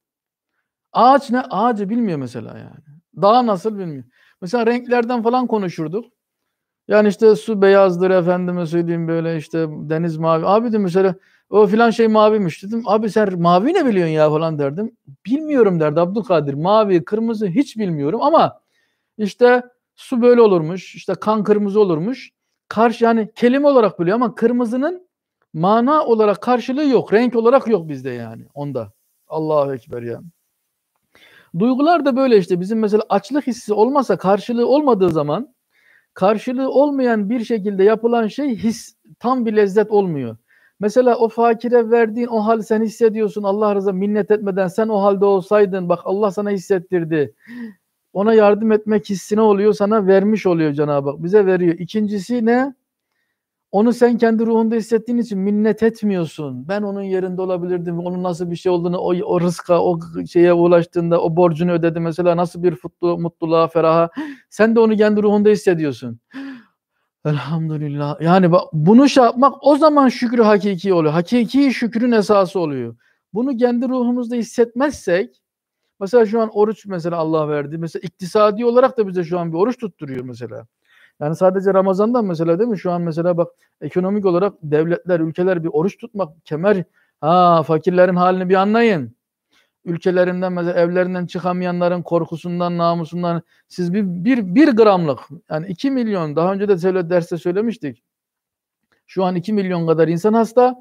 Ağaç ne? Ağacı bilmiyor mesela yani. Dağ nasıl bilmiyor. Mesela renklerden falan konuşurduk. Yani işte su beyazdır efendime söyleyeyim böyle işte deniz mavi. Abi de mesela o filan şey maviymiş dedim. Abi sen mavi ne biliyorsun ya falan derdim. Bilmiyorum derdi Abdülkadir. Mavi, kırmızı hiç bilmiyorum ama işte su böyle olurmuş, işte kan kırmızı olurmuş. Karşı yani kelime olarak biliyor ama kırmızının mana olarak karşılığı yok. Renk olarak yok bizde yani onda. Allahu Ekber ya. Duygular da böyle işte bizim mesela açlık hissi olmasa karşılığı olmadığı zaman karşılığı olmayan bir şekilde yapılan şey his tam bir lezzet olmuyor. Mesela o fakire verdiğin o hal sen hissediyorsun Allah razı minnet etmeden sen o halde olsaydın bak Allah sana hissettirdi ona yardım etmek hissine oluyor sana vermiş oluyor Cenab-ı Hak bize veriyor. İkincisi ne? Onu sen kendi ruhunda hissettiğin için minnet etmiyorsun. Ben onun yerinde olabilirdim. Onun nasıl bir şey olduğunu, o, o rızka, o şeye ulaştığında, o borcunu ödedi mesela. Nasıl bir mutlu, mutluluğa, feraha. Sen de onu kendi ruhunda hissediyorsun. Elhamdülillah. Yani bak, bunu şey yapmak o zaman şükrü hakiki oluyor. Hakiki şükrün esası oluyor. Bunu kendi ruhumuzda hissetmezsek Mesela şu an oruç mesela Allah verdi. Mesela iktisadi olarak da bize şu an bir oruç tutturuyor mesela. Yani sadece Ramazan'dan mesela değil mi? Şu an mesela bak ekonomik olarak devletler, ülkeler bir oruç tutmak, kemer, ha fakirlerin halini bir anlayın. Ülkelerinden mesela evlerinden çıkamayanların korkusundan, namusundan siz bir, bir, bir gramlık yani iki milyon daha önce de söyle, derste söylemiştik. Şu an iki milyon kadar insan hasta.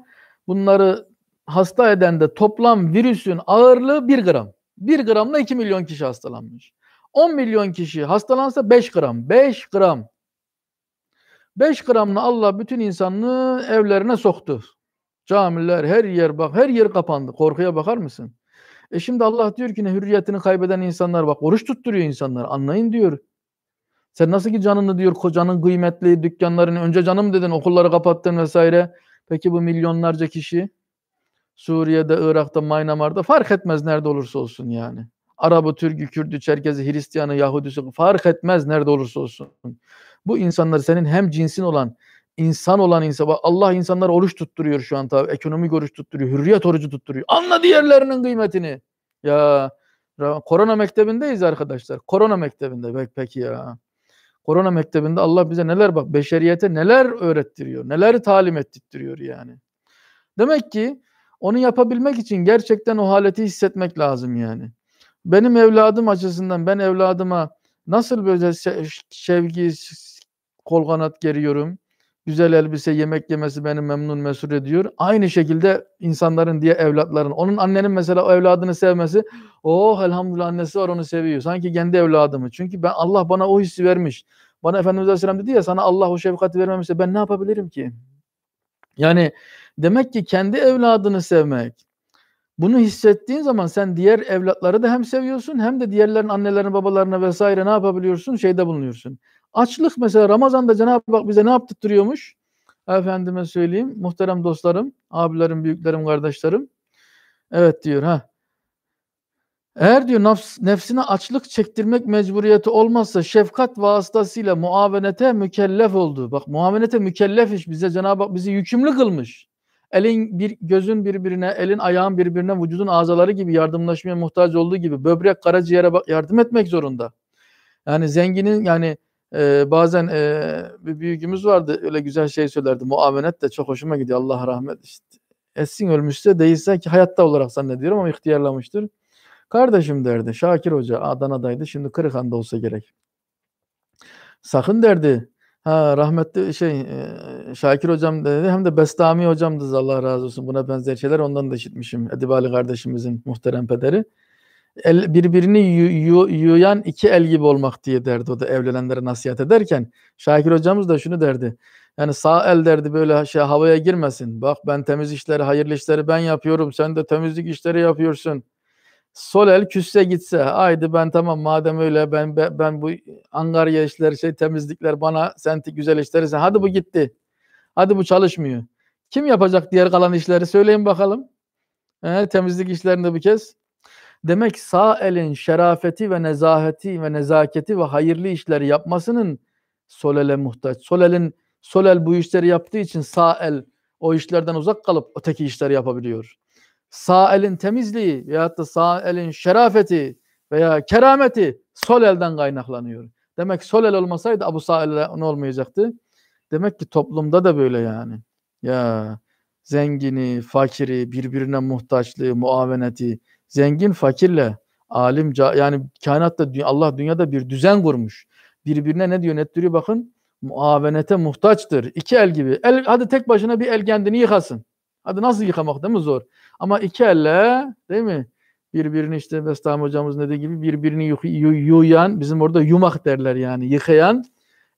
Bunları hasta eden de toplam virüsün ağırlığı bir gram. 1 gramla 2 milyon kişi hastalanmış. 10 milyon kişi hastalansa 5 gram. 5 gram. 5 gramla Allah bütün insanlığı evlerine soktu. Camiler her yer bak her yer kapandı. Korkuya bakar mısın? E şimdi Allah diyor ki ne hürriyetini kaybeden insanlar bak oruç tutturuyor insanlar anlayın diyor. Sen nasıl ki canını diyor kocanın kıymetli dükkanlarını önce canım dedin okulları kapattın vesaire. Peki bu milyonlarca kişi Suriye'de, Irak'ta, Maynamar'da fark etmez nerede olursa olsun yani. Arabı, Türk'ü, Kürd'ü, Çerkez'i, Hristiyan'ı, Yahudisi fark etmez nerede olursa olsun. Bu insanlar senin hem cinsin olan, insan olan insan. Allah insanlar oruç tutturuyor şu an tabi. Ekonomik oruç tutturuyor. Hürriyet orucu tutturuyor. Anla diğerlerinin kıymetini. Ya korona mektebindeyiz arkadaşlar. Korona mektebinde. Peki, peki ya. Korona mektebinde Allah bize neler bak beşeriyete neler öğrettiriyor. Neler talim ettiriyor yani. Demek ki onu yapabilmek için gerçekten o haleti hissetmek lazım yani. Benim evladım açısından ben evladıma nasıl böyle sevgi kol kanat geriyorum. Güzel elbise, yemek yemesi beni memnun mesut ediyor. Aynı şekilde insanların diye evlatların. Onun annenin mesela o evladını sevmesi. Oh elhamdülillah annesi var onu seviyor. Sanki kendi evladımı. Çünkü ben Allah bana o hissi vermiş. Bana Efendimiz Aleyhisselam dedi ya sana Allah o şefkati vermemişse ben ne yapabilirim ki? Yani demek ki kendi evladını sevmek. Bunu hissettiğin zaman sen diğer evlatları da hem seviyorsun hem de diğerlerin annelerine, babalarına vesaire ne yapabiliyorsun? Şeyde bulunuyorsun. Açlık mesela Ramazan'da Cenab-ı Hak bize ne yaptırıyormuş? Efendime söyleyeyim muhterem dostlarım, abilerim, büyüklerim, kardeşlerim. Evet diyor ha. Eğer diyor nefs, nefsine açlık çektirmek mecburiyeti olmazsa şefkat vasıtasıyla muavenete mükellef oldu. Bak muavenete mükellef iş bize Cenab-ı Hak bizi yükümlü kılmış. Elin bir gözün birbirine, elin ayağın birbirine, vücudun azaları gibi yardımlaşmaya muhtaç olduğu gibi böbrek, karaciğere bak yardım etmek zorunda. Yani zenginin yani e, bazen e, bir büyüğümüz vardı öyle güzel şey söylerdi. Muavenet de çok hoşuma gidiyor. Allah rahmet işte. Etsin ölmüşse değilse ki hayatta olarak zannediyorum ama ihtiyarlamıştır. Kardeşim derdi Şakir Hoca Adana'daydı şimdi Kırıkhan'da olsa gerek. Sakın derdi Ha rahmetli şey e, Şakir hocam dedi hem de Bestami hocamdı Allah razı olsun buna benzer şeyler ondan da işitmişim. Edibali kardeşimizin muhterem pederi. El, birbirini yuyan iki el gibi olmak diye derdi o da evlenenlere nasihat ederken. Şakir hocamız da şunu derdi. Yani sağ el derdi böyle şey havaya girmesin. Bak ben temiz işleri, hayırlı işleri ben yapıyorum. Sen de temizlik işleri yapıyorsun sol el küsse gitse haydi ben tamam madem öyle ben ben, ben bu angarya işleri şey temizlikler bana senti güzel işleri sen hadi bu gitti. Hadi bu çalışmıyor. Kim yapacak diğer kalan işleri söyleyin bakalım. He, temizlik işlerinde bir kez. Demek sağ elin şerafeti ve nezaheti ve nezaketi ve hayırlı işleri yapmasının solel'e muhtaç. Solelin elin sol el bu işleri yaptığı için sağ el o işlerden uzak kalıp öteki işleri yapabiliyor sağ elin temizliği veyahut da sağ elin şerafeti veya kerameti sol elden kaynaklanıyor. Demek sol el olmasaydı Abu Sa'il ne olmayacaktı? Demek ki toplumda da böyle yani. Ya zengini, fakiri, birbirine muhtaçlığı, muaveneti, zengin fakirle alim yani kainatta Allah dünyada bir düzen kurmuş. Birbirine ne diyor nettiri bakın muavenete muhtaçtır. İki el gibi. El, hadi tek başına bir el kendini yıkasın. Hadi nasıl yıkamak değil mi zor? Ama iki elle değil mi? Birbirini işte hocamız ne dediği gibi birbirini yuyan, bizim orada yumak derler yani yıkayan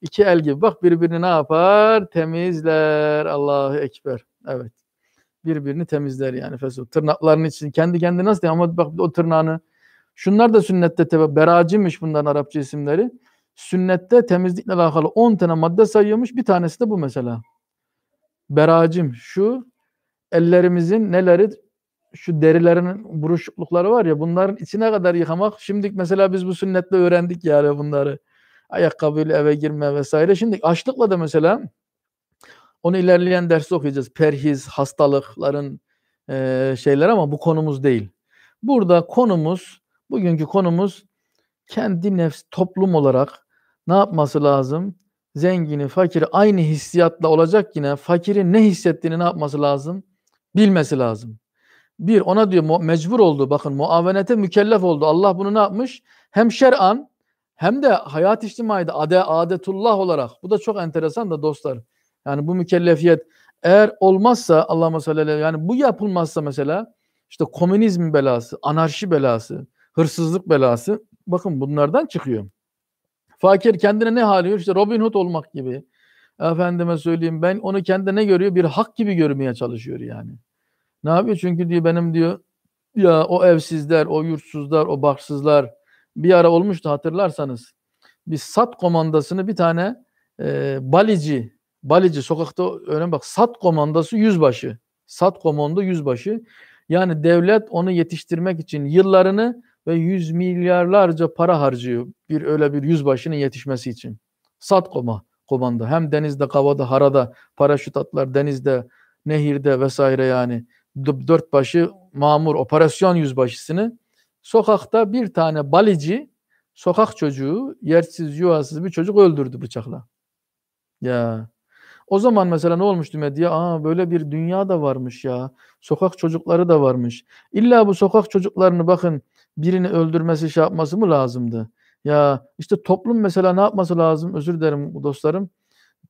iki el gibi. Bak birbirini ne yapar? Temizler. Allahu Ekber. Evet. Birbirini temizler yani fesur. Tırnaklarının için kendi kendine nasıl diyor ama bak o tırnağını. Şunlar da sünnette tabi. Beracimmiş bunların Arapça isimleri. Sünnette temizlikle alakalı 10 tane madde sayıyormuş. Bir tanesi de bu mesela. Beracim şu ellerimizin neleri şu derilerinin buruşuklukları var ya bunların içine kadar yıkamak. Şimdi mesela biz bu sünnetle öğrendik yani bunları. Ayakkabıyla eve girme vesaire. Şimdi açlıkla da mesela onu ilerleyen ders okuyacağız. Perhiz, hastalıkların e, şeyler ama bu konumuz değil. Burada konumuz, bugünkü konumuz kendi nefs toplum olarak ne yapması lazım? Zengini, fakiri aynı hissiyatla olacak yine fakirin ne hissettiğini ne yapması lazım? Bilmesi lazım. Bir ona diyor mecbur oldu bakın muavenete mükellef oldu. Allah bunu ne yapmış? Hem şer'an hem de hayat içtimaide ade, adetullah olarak. Bu da çok enteresan da dostlar. Yani bu mükellefiyet eğer olmazsa Allah sallallahu yani bu yapılmazsa mesela işte komünizm belası, anarşi belası, hırsızlık belası bakın bunlardan çıkıyor. Fakir kendine ne haliyor? İşte Robin Hood olmak gibi. Efendime söyleyeyim ben onu kendine ne görüyor? Bir hak gibi görmeye çalışıyor yani. Ne yapıyor? Çünkü diyor benim diyor ya o evsizler, o yurtsuzlar, o baksızlar bir ara olmuştu hatırlarsanız. Bir SAT komandasını bir tane e, balici, balici sokakta önemli bak SAT komandası yüzbaşı. SAT komando yüzbaşı. Yani devlet onu yetiştirmek için yıllarını ve yüz milyarlarca para harcıyor bir öyle bir yüzbaşının yetişmesi için. SAT koma, komanda hem denizde, kavada harada, paraşüt atlar denizde, nehirde vesaire yani. Dört başı mamur operasyon yüzbaşısını sokakta bir tane balici sokak çocuğu yersiz yuvasız bir çocuk öldürdü bıçakla. Ya o zaman mesela ne olmuştu medya? Aa böyle bir dünya da varmış ya. Sokak çocukları da varmış. İlla bu sokak çocuklarını bakın birini öldürmesi şey yapması mı lazımdı? Ya işte toplum mesela ne yapması lazım? Özür dilerim dostlarım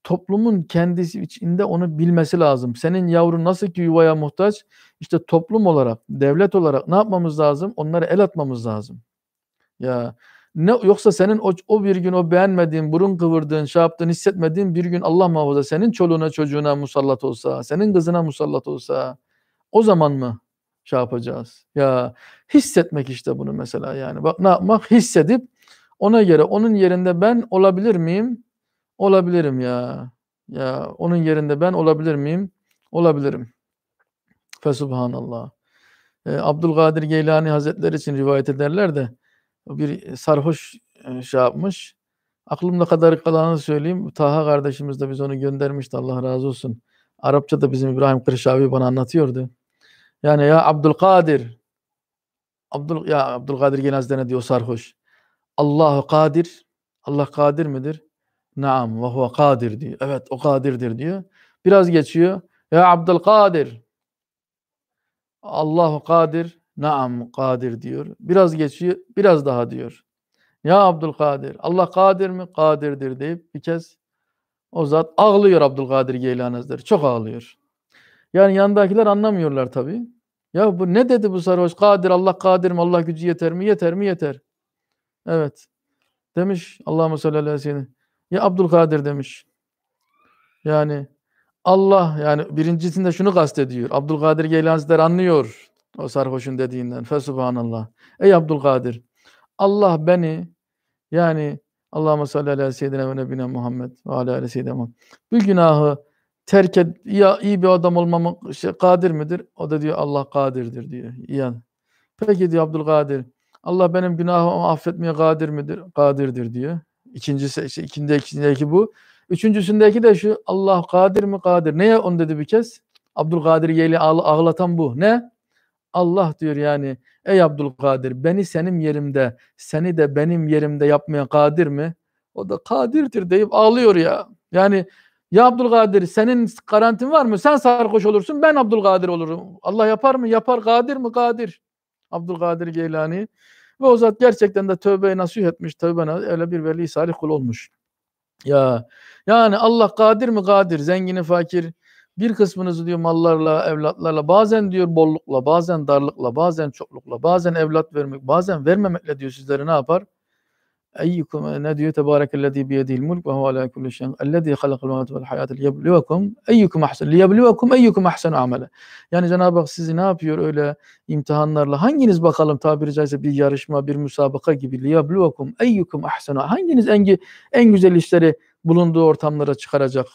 toplumun kendisi içinde onu bilmesi lazım. Senin yavru nasıl ki yuvaya muhtaç, İşte toplum olarak, devlet olarak ne yapmamız lazım? Onlara el atmamız lazım. Ya ne yoksa senin o, o bir gün o beğenmediğin, burun kıvırdığın, şey yaptığın, hissetmediğin bir gün Allah muhafaza senin çoluğuna çocuğuna musallat olsa, senin kızına musallat olsa o zaman mı şey yapacağız? Ya hissetmek işte bunu mesela yani. Bak ne yapmak? Hissedip ona göre onun yerinde ben olabilir miyim? Olabilirim ya. Ya onun yerinde ben olabilir miyim? Olabilirim. Fesubhanallah. E, Abdülkadir Geylani Hazretleri için rivayet ederler de bir sarhoş e, şey yapmış. Aklımda kadar kalanı söyleyeyim. Taha kardeşimiz de biz onu göndermişti Allah razı olsun. Arapça da bizim İbrahim Kırşavi bana anlatıyordu. Yani ya Abdülkadir Abdül ya Abdülkadir Geylani Hazretleri diyor sarhoş. Allahu Kadir. Allah kadir midir? Naam ve huve kadir diyor. Evet o kadirdir diyor. Biraz geçiyor. Ya Abdülkadir. Allahu kadir. Naam kadir diyor. Biraz geçiyor. Biraz daha diyor. Ya Abdülkadir. Allah kadir mi? Kadirdir deyip bir kez o zat ağlıyor Abdülkadir Geylani Hazretleri. Çok ağlıyor. Yani yandakiler anlamıyorlar tabi. Ya bu ne dedi bu sarhoş? Kadir Allah kadir mi? Allah gücü yeter mi? Yeter mi? Yeter. Evet. Demiş Allahümme sallallahu aleyhi ve sellem. Ya Abdülkadir demiş. Yani Allah yani birincisinde şunu kastediyor. Abdülkadir Geylani Hazretleri anlıyor o sarhoşun dediğinden. Fesubhanallah. Ey Abdülkadir Allah beni yani Allahümme salli ala seyyidina ve nebine Muhammed ve ala ala seyyidina Muhammed. günahı terk et, ya iyi bir adam olmamı şey, kadir midir? O da diyor Allah kadirdir diyor. Yani. Peki diyor Abdülkadir. Allah benim günahımı affetmeye kadir midir? Kadirdir diyor. İkincisi işte ikinde ikindeki bu. Üçüncüsündeki de şu Allah kadir mi kadir? Neye on dedi bir kez? Abdülkadir yeli ağlatan bu. Ne? Allah diyor yani ey Abdülkadir beni senin yerimde seni de benim yerimde yapmaya kadir mi? O da kadirdir deyip ağlıyor ya. Yani ya Abdülkadir senin garantin var mı? Sen sarhoş olursun ben Abdülkadir olurum. Allah yapar mı? Yapar. Kadir mi? Kadir. Abdülkadir Geylani ve o zat gerçekten de tövbeyi nasih etmiş. Tövbe öyle bir veli salih kul olmuş. Ya yani Allah kadir mi kadir zengini fakir bir kısmınızı diyor mallarla evlatlarla bazen diyor bollukla bazen darlıkla bazen çoklukla bazen evlat vermek bazen vermemekle diyor sizleri ne yapar? ايكم الذي تبارك الذي بيده الملك وهو على كل شيء الذي خلق الموت والحياه ليبلوكم ايكم احسن liyebluvekum eyyukum ahsenu amele. Yani Cenab-ı Hak sizi ne yapıyor öyle imtihanlarla? Hanginiz bakalım tabiri caizse bir yarışma, bir müsabaka gibi liyebluvekum eyyukum ahsenu. Hanginiz en, en güzel işleri bulunduğu ortamlara çıkaracak?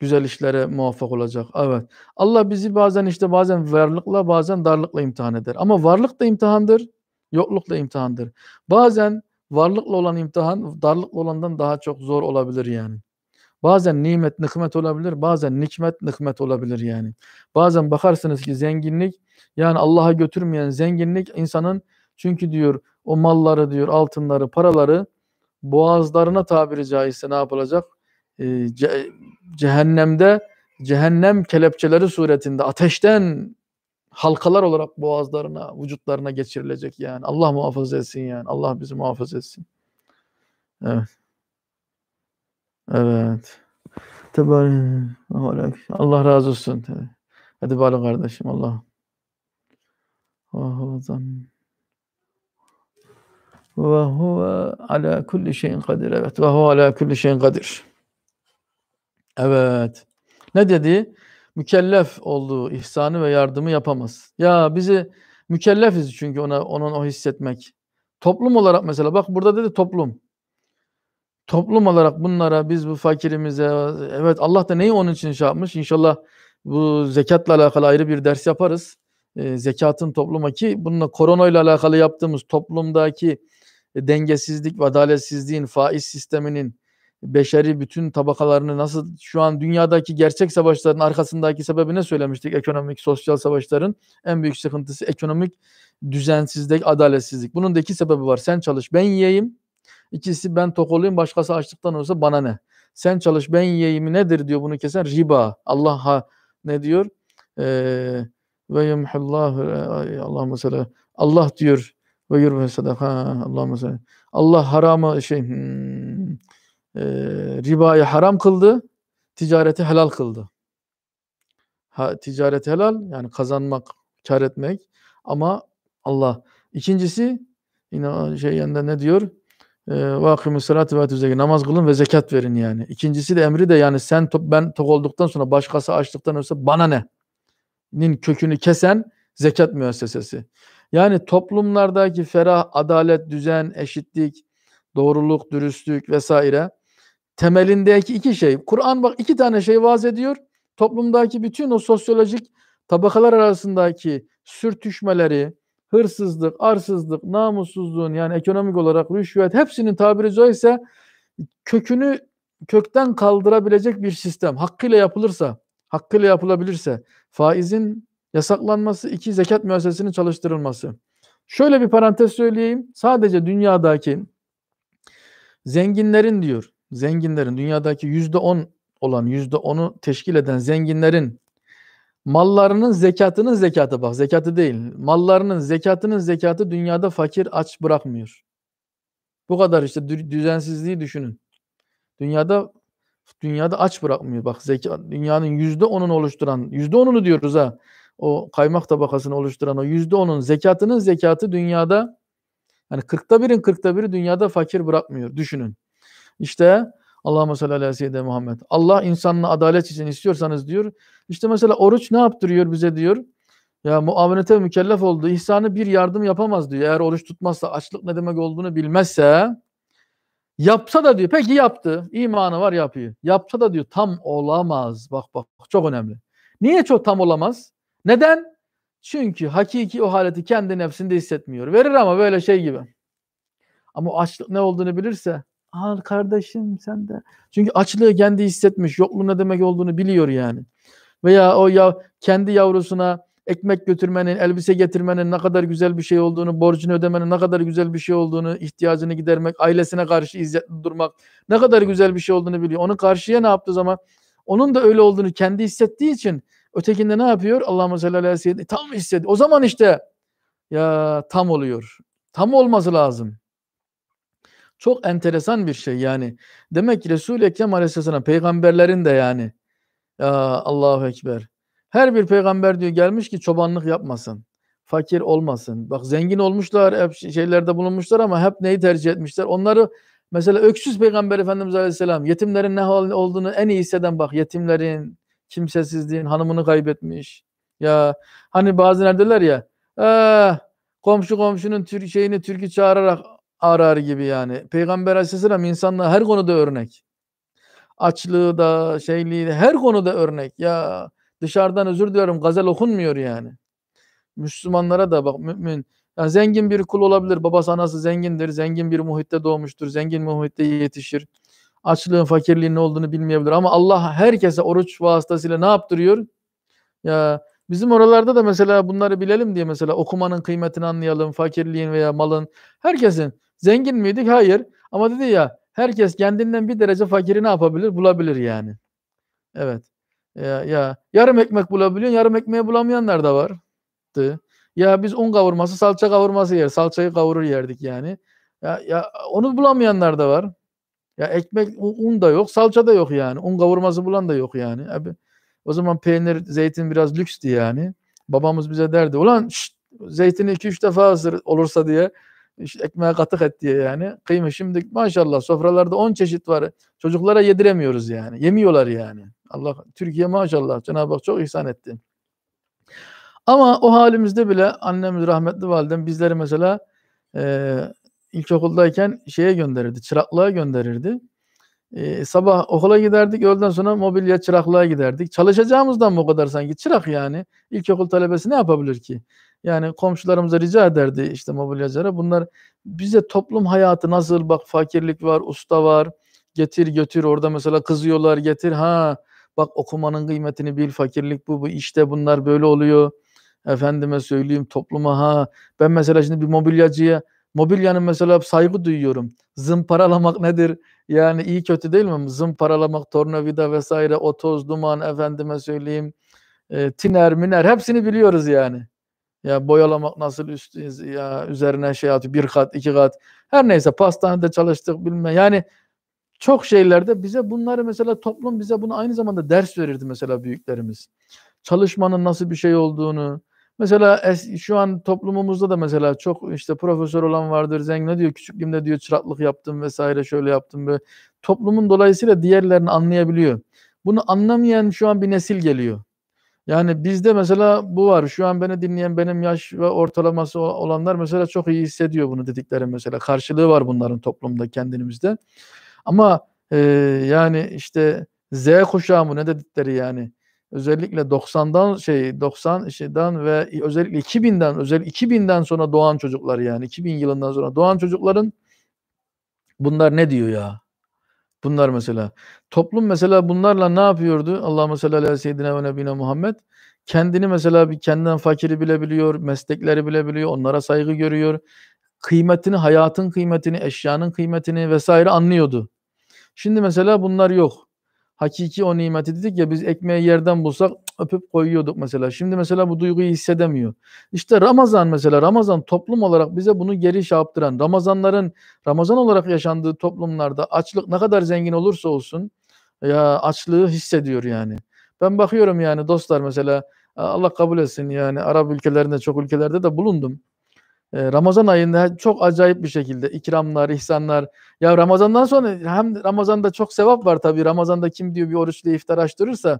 Güzel işlere muvaffak olacak. Evet. Allah bizi bazen işte bazen varlıkla bazen darlıkla imtihan eder. Ama varlık da imtihandır, yoklukla da imtihandır. Bazen varlıkla olan imtihan darlıkla olandan daha çok zor olabilir yani. Bazen nimet nikmet olabilir, bazen nikmet nikmet olabilir yani. Bazen bakarsınız ki zenginlik yani Allah'a götürmeyen zenginlik insanın çünkü diyor o malları diyor altınları paraları boğazlarına tabiri caizse ne yapılacak? Ee, ce cehennemde cehennem kelepçeleri suretinde ateşten halkalar olarak boğazlarına, vücutlarına geçirilecek yani. Allah muhafaza etsin yani. Allah bizi muhafaza etsin. Evet. Evet. Allah razı olsun. Hadi bari kardeşim Allah. Ve huve ala kulli şeyin kadir. Evet. Ve huve ala kulli şeyin kadir. Evet. Ne dedi? mükellef olduğu ihsanı ve yardımı yapamaz. Ya bizi mükellefiz çünkü ona onun o hissetmek. Toplum olarak mesela bak burada dedi toplum. Toplum olarak bunlara biz bu fakirimize evet Allah da neyi onun için şey yapmış? İnşallah bu zekatla alakalı ayrı bir ders yaparız. E, zekatın topluma ki bununla koronayla alakalı yaptığımız toplumdaki dengesizlik ve adaletsizliğin faiz sisteminin beşeri bütün tabakalarını nasıl şu an dünyadaki gerçek savaşların arkasındaki sebebi ne söylemiştik? Ekonomik, sosyal savaşların en büyük sıkıntısı ekonomik düzensizlik, adaletsizlik. Bunun da iki sebebi var. Sen çalış, ben yiyeyim. İkisi ben tok olayım, başkası açlıktan olsa bana ne? Sen çalış, ben yiyeyim nedir diyor bunu kesen? Riba. Allah'a ne diyor? Ee, ve yemhullahu Allah mesela Allah diyor ve yürü sadaka Allah mesela Allah haramı şey hmm, e, ribayı haram kıldı, ticareti helal kıldı. Ha, ticareti helal yani kazanmak, kar etmek ama Allah. İkincisi yine şey yanında ne diyor? vakimus ee, salatu ve tüzeki namaz kılın ve zekat verin yani. İkincisi de emri de yani sen top, ben tok olduktan sonra başkası açlıktan ölse bana ne? nin kökünü kesen zekat müessesesi. Yani toplumlardaki ferah, adalet, düzen, eşitlik, doğruluk, dürüstlük vesaire temelindeki iki şey. Kur'an bak iki tane şey vaz ediyor. Toplumdaki bütün o sosyolojik tabakalar arasındaki sürtüşmeleri, hırsızlık, arsızlık, namussuzluğun yani ekonomik olarak rüşvet hepsinin tabiri caizse kökünü kökten kaldırabilecek bir sistem hakkıyla yapılırsa, hakkıyla yapılabilirse faizin yasaklanması, iki zekat müessesinin çalıştırılması. Şöyle bir parantez söyleyeyim. Sadece dünyadaki zenginlerin diyor zenginlerin dünyadaki yüzde on olan yüzde onu teşkil eden zenginlerin mallarının zekatının zekatı bak zekatı değil mallarının zekatının zekatı dünyada fakir aç bırakmıyor. Bu kadar işte düzensizliği düşünün. Dünyada dünyada aç bırakmıyor. Bak zekat dünyanın yüzde onun oluşturan yüzde onunu diyoruz ha. O kaymak tabakasını oluşturan o yüzde onun zekatının zekatı dünyada yani kırkta birin kırkta biri dünyada fakir bırakmıyor. Düşünün. İşte Allahümme salli ala seyyidine Muhammed. Allah insanla adalet için istiyorsanız diyor. İşte mesela oruç ne yaptırıyor bize diyor. Ya muavenete mükellef oldu. İhsanı bir yardım yapamaz diyor. Eğer oruç tutmazsa, açlık ne demek olduğunu bilmezse yapsa da diyor. Peki yaptı. İmanı var yapıyor. Yapsa da diyor tam olamaz. Bak bak çok önemli. Niye çok tam olamaz? Neden? Çünkü hakiki o haleti kendi nefsinde hissetmiyor. Verir ama böyle şey gibi. Ama açlık ne olduğunu bilirse Al kardeşim sen de. Çünkü açlığı kendi hissetmiş. Yokluğun ne demek olduğunu biliyor yani. Veya o ya kendi yavrusuna ekmek götürmenin, elbise getirmenin ne kadar güzel bir şey olduğunu, borcunu ödemenin ne kadar güzel bir şey olduğunu, ihtiyacını gidermek, ailesine karşı izzetli durmak ne kadar güzel bir şey olduğunu biliyor. Onun karşıya ne yaptığı zaman onun da öyle olduğunu kendi hissettiği için ötekinde ne yapıyor? Allah'ım sallallahu aleyhi ve sellem tam hissediyor. O zaman işte ya tam oluyor. Tam olması lazım. Çok enteresan bir şey yani. Demek ki Resul-i Ekrem Aleyhisselam peygamberlerin de yani. Ya Allahu Ekber. Her bir peygamber diyor gelmiş ki çobanlık yapmasın. Fakir olmasın. Bak zengin olmuşlar, hep şey, şeylerde bulunmuşlar ama hep neyi tercih etmişler? Onları mesela öksüz peygamber Efendimiz Aleyhisselam yetimlerin ne hal olduğunu en iyi hisseden bak yetimlerin, kimsesizliğin, hanımını kaybetmiş. Ya hani bazı derler ya, ee, komşu komşunun tür şeyini türkü çağırarak arar gibi yani. Peygamber aleyhisselam insanla her konuda örnek. Açlığı da şeyliği de her konuda örnek. Ya dışarıdan özür diliyorum gazel okunmuyor yani. Müslümanlara da bak mümin. Yani zengin bir kul olabilir. Babası anası zengindir. Zengin bir muhitte doğmuştur. Zengin muhitte yetişir. Açlığın, fakirliğin ne olduğunu bilmeyebilir. Ama Allah herkese oruç vasıtasıyla ne yaptırıyor? Ya Bizim oralarda da mesela bunları bilelim diye mesela okumanın kıymetini anlayalım, fakirliğin veya malın, herkesin Zengin miydik? Hayır. Ama dedi ya herkes kendinden bir derece fakiri ne yapabilir? Bulabilir yani. Evet. Ya, ya yarım ekmek bulabiliyor, yarım ekmeği bulamayanlar da vardı. Ya biz un kavurması, salça kavurması yer, salçayı kavurur yerdik yani. Ya, ya onu bulamayanlar da var. Ya ekmek un da yok, salça da yok yani. Un kavurması bulan da yok yani. Abi, o zaman peynir, zeytin biraz lükstü yani. Babamız bize derdi. Ulan şşt, zeytini 2-3 defa ısır olursa diye ekmeğe katık et diye yani. Kıyma şimdi maşallah sofralarda 10 çeşit var. Çocuklara yediremiyoruz yani. Yemiyorlar yani. Allah Türkiye maşallah Cenab-ı Hak çok ihsan etti. Ama o halimizde bile annemiz rahmetli validem bizleri mesela e, ilkokuldayken şeye gönderirdi, çıraklığa gönderirdi. E, sabah okula giderdik, öğleden sonra mobilya çıraklığa giderdik. Çalışacağımızdan bu kadar sanki çırak yani. İlkokul talebesi ne yapabilir ki? Yani komşularımıza rica ederdi işte mobilyacılara. Bunlar bize toplum hayatı nasıl bak fakirlik var, usta var, getir götür orada mesela kızıyorlar getir ha bak okumanın kıymetini bil fakirlik bu bu işte bunlar böyle oluyor. Efendime söyleyeyim topluma ha ben mesela şimdi bir mobilyacıya mobilyanın mesela saygı duyuyorum. Zımparalamak nedir? Yani iyi kötü değil mi? Zımparalamak, tornavida vesaire, o toz, duman, efendime söyleyeyim, e, tiner, miner hepsini biliyoruz yani ya boyalamak nasıl üst ya üzerine şey atıyor bir kat iki kat her neyse pastanede çalıştık bilmem. yani çok şeylerde bize bunları mesela toplum bize bunu aynı zamanda ders verirdi mesela büyüklerimiz. Çalışmanın nasıl bir şey olduğunu mesela es, şu an toplumumuzda da mesela çok işte profesör olan vardır zengin ne diyor küçüklüğümde diyor çıraklık yaptım vesaire şöyle yaptım böyle toplumun dolayısıyla diğerlerini anlayabiliyor. Bunu anlamayan şu an bir nesil geliyor. Yani bizde mesela bu var. Şu an beni dinleyen benim yaş ve ortalaması olanlar mesela çok iyi hissediyor bunu dediklerim mesela. Karşılığı var bunların toplumda kendimizde. Ama e, yani işte Z kuşağı mı ne dedikleri yani özellikle 90'dan şey 90 şeyden ve özellikle 2000'den özel 2000'den sonra doğan çocuklar yani 2000 yılından sonra doğan çocukların bunlar ne diyor ya? Bunlar mesela. Toplum mesela bunlarla ne yapıyordu? Allah mesela aleyhi seyyidine ve nebine Muhammed. Kendini mesela bir kendinden fakiri bilebiliyor, meslekleri bilebiliyor, onlara saygı görüyor. Kıymetini, hayatın kıymetini, eşyanın kıymetini vesaire anlıyordu. Şimdi mesela bunlar yok hakiki o nimeti dedik ya biz ekmeği yerden bulsak öpüp koyuyorduk mesela. Şimdi mesela bu duyguyu hissedemiyor. İşte Ramazan mesela Ramazan toplum olarak bize bunu geri şey Ramazanların Ramazan olarak yaşandığı toplumlarda açlık ne kadar zengin olursa olsun ya açlığı hissediyor yani. Ben bakıyorum yani dostlar mesela Allah kabul etsin yani Arap ülkelerinde çok ülkelerde de bulundum. Ee, Ramazan ayında çok acayip bir şekilde ikramlar, ihsanlar. Ya Ramazan'dan sonra hem Ramazan'da çok sevap var tabii. Ramazan'da kim diyor bir oruçlu iftar açtırırsa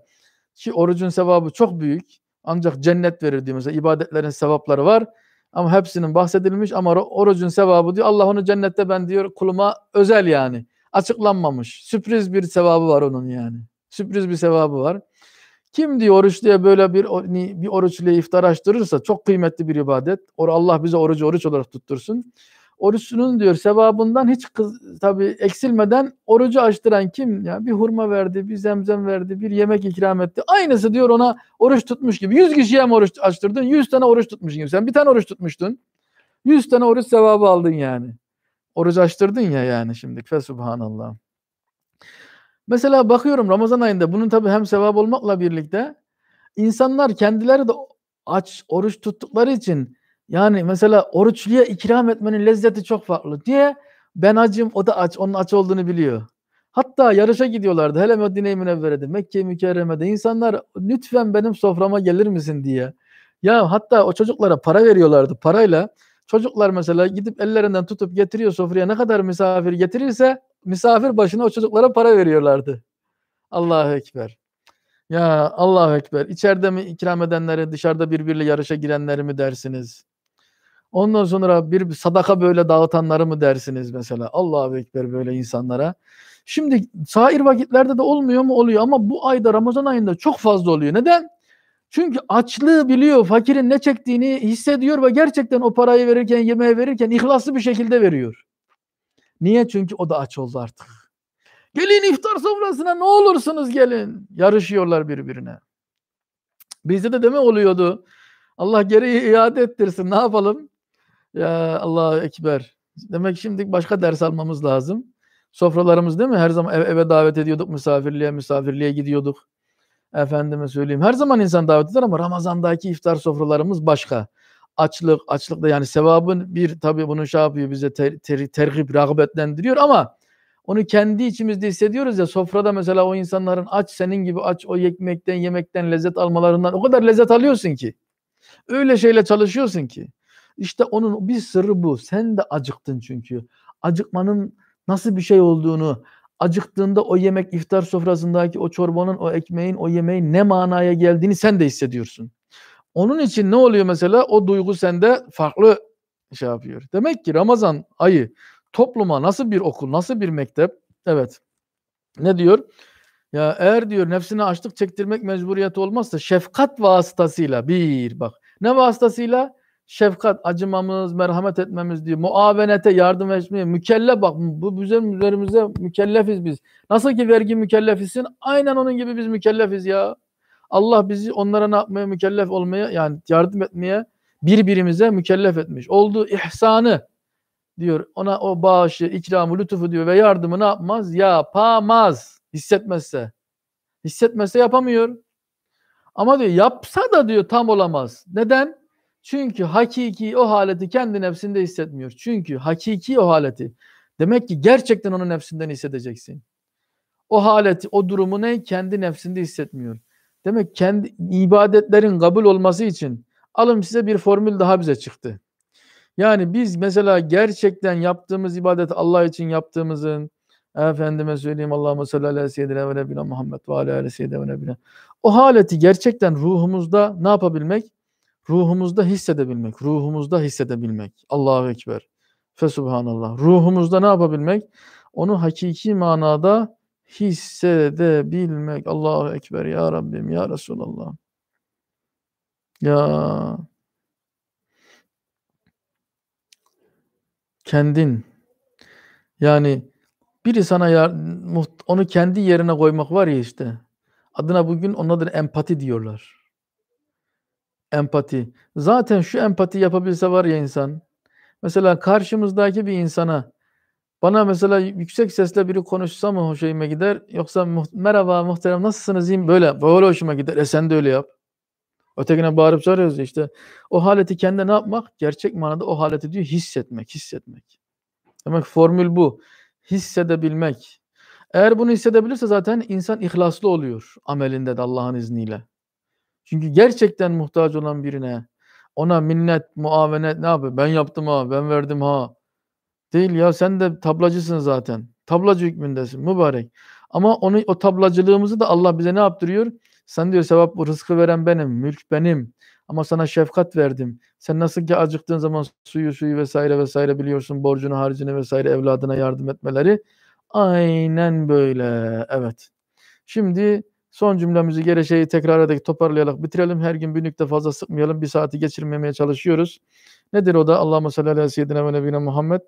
ki orucun sevabı çok büyük. Ancak cennet verir diyor mesela. ibadetlerin sevapları var. Ama hepsinin bahsedilmiş ama orucun sevabı diyor. Allah onu cennette ben diyor kuluma özel yani. Açıklanmamış. Sürpriz bir sevabı var onun yani. Sürpriz bir sevabı var. Kim diyor oruç diye böyle bir bir oruç ile iftar açtırırsa çok kıymetli bir ibadet. Or Allah bize orucu oruç olarak tuttursun. Oruçunun diyor sevabından hiç tabi eksilmeden orucu açtıran kim? Ya bir hurma verdi, bir zemzem verdi, bir yemek ikram etti. Aynısı diyor ona oruç tutmuş gibi. yüz kişiye mi oruç açtırdın? yüz tane oruç tutmuş gibi. Sen bir tane oruç tutmuştun. yüz tane oruç sevabı aldın yani. Oruç açtırdın ya yani şimdi. Fe subhanallah. Mesela bakıyorum Ramazan ayında bunun tabi hem sevap olmakla birlikte insanlar kendileri de aç oruç tuttukları için yani mesela oruçluya ikram etmenin lezzeti çok farklı. diye Ben acım o da aç onun aç olduğunu biliyor. Hatta yarışa gidiyorlardı. Hele Medine-i Münevvere'de, Mekke-i Mükerreme'de insanlar lütfen benim soframa gelir misin diye. Ya hatta o çocuklara para veriyorlardı. Parayla çocuklar mesela gidip ellerinden tutup getiriyor sofraya ne kadar misafir getirirse misafir başına o çocuklara para veriyorlardı. Allahu Ekber. Ya Allahu Ekber. İçeride mi ikram edenleri, dışarıda birbiriyle yarışa girenleri mi dersiniz? Ondan sonra bir sadaka böyle dağıtanları mı dersiniz mesela? Allahu Ekber böyle insanlara. Şimdi sair vakitlerde de olmuyor mu? Oluyor ama bu ayda Ramazan ayında çok fazla oluyor. Neden? Çünkü açlığı biliyor, fakirin ne çektiğini hissediyor ve gerçekten o parayı verirken, yemeği verirken ihlaslı bir şekilde veriyor. Niye? Çünkü o da aç oldu artık. Gelin iftar sofrasına ne olursunuz gelin. Yarışıyorlar birbirine. Bizde de deme oluyordu. Allah geri iade ettirsin ne yapalım? Ya Allah Ekber. Demek şimdi başka ders almamız lazım. Sofralarımız değil mi? Her zaman eve, eve davet ediyorduk misafirliğe, misafirliğe gidiyorduk. Efendime söyleyeyim. Her zaman insan davet eder ama Ramazan'daki iftar sofralarımız başka açlık, açlık da yani sevabın bir tabii bunu şey yapıyor bize ter, ter, terhip, rağbetlendiriyor ama onu kendi içimizde hissediyoruz ya sofrada mesela o insanların aç senin gibi aç o ekmekten yemekten lezzet almalarından o kadar lezzet alıyorsun ki. Öyle şeyle çalışıyorsun ki. işte onun bir sırrı bu. Sen de acıktın çünkü. Acıkmanın nasıl bir şey olduğunu, acıktığında o yemek iftar sofrasındaki o çorbanın, o ekmeğin, o yemeğin ne manaya geldiğini sen de hissediyorsun. Onun için ne oluyor mesela? O duygu sende farklı şey yapıyor. Demek ki Ramazan ayı topluma nasıl bir okul, nasıl bir mektep? Evet. Ne diyor? Ya eğer diyor nefsine açlık çektirmek mecburiyeti olmazsa şefkat vasıtasıyla bir bak. Ne vasıtasıyla? Şefkat, acımamız, merhamet etmemiz diyor. Muavenete yardım etmeye mükellef bak. Bu bizim üzerimize mükellefiz biz. Nasıl ki vergi mükellefisin aynen onun gibi biz mükellefiz ya. Allah bizi onlara ne yapmaya mükellef olmaya yani yardım etmeye birbirimize mükellef etmiş. Olduğu ihsanı diyor ona o bağışı, ikramı, lütufu diyor ve yardımı ne yapmaz? Yapamaz hissetmezse. Hissetmezse yapamıyor. Ama diyor yapsa da diyor tam olamaz. Neden? Çünkü hakiki o haleti kendi nefsinde hissetmiyor. Çünkü hakiki o haleti. Demek ki gerçekten onun nefsinden hissedeceksin. O haleti, o durumu ne? Kendi nefsinde hissetmiyor. Demek kendi ibadetlerin kabul olması için alım size bir formül daha bize çıktı. Yani biz mesela gerçekten yaptığımız ibadet Allah için yaptığımızın efendime söyleyeyim Allahu salli ala seyyidine Muhammed ve ala ala seyyidine ve O haleti gerçekten ruhumuzda ne yapabilmek? Ruhumuzda hissedebilmek. Ruhumuzda hissedebilmek. Allahu Ekber. Fe subhanallah. Ruhumuzda ne yapabilmek? Onu hakiki manada hissedebilmek. Allahu Ekber ya Rabbim ya Resulallah. Ya kendin yani biri sana yar, onu kendi yerine koymak var ya işte. Adına bugün onun empati diyorlar. Empati. Zaten şu empati yapabilse var ya insan. Mesela karşımızdaki bir insana bana mesela yüksek sesle biri konuşsa mı hoşuma gider yoksa merhaba muhterem nasılsınız diyeyim böyle böyle hoşuma gider. E sen de öyle yap. Ötekine bağırıp çağırıyoruz işte. O haleti kendine ne yapmak? Gerçek manada o haleti diyor hissetmek, hissetmek. Demek formül bu. Hissedebilmek. Eğer bunu hissedebilirse zaten insan ihlaslı oluyor amelinde de Allah'ın izniyle. Çünkü gerçekten muhtaç olan birine ona minnet, muavenet ne yapıyor? Ben yaptım ha, ben verdim ha. Değil ya sen de tablacısın zaten. Tablacı hükmündesin mübarek. Ama onu o tablacılığımızı da Allah bize ne yaptırıyor? Sen diyor sevap bu rızkı veren benim, mülk benim. Ama sana şefkat verdim. Sen nasıl ki acıktığın zaman suyu suyu vesaire vesaire biliyorsun borcunu harcını vesaire evladına yardım etmeleri. Aynen böyle. Evet. Şimdi son cümlemizi gereği tekrar ederek toparlayarak bitirelim. Her gün günlükte fazla sıkmayalım. Bir saati geçirmemeye çalışıyoruz. Nedir o da? Allahümme salli ala seyyidina ve nebine Muhammed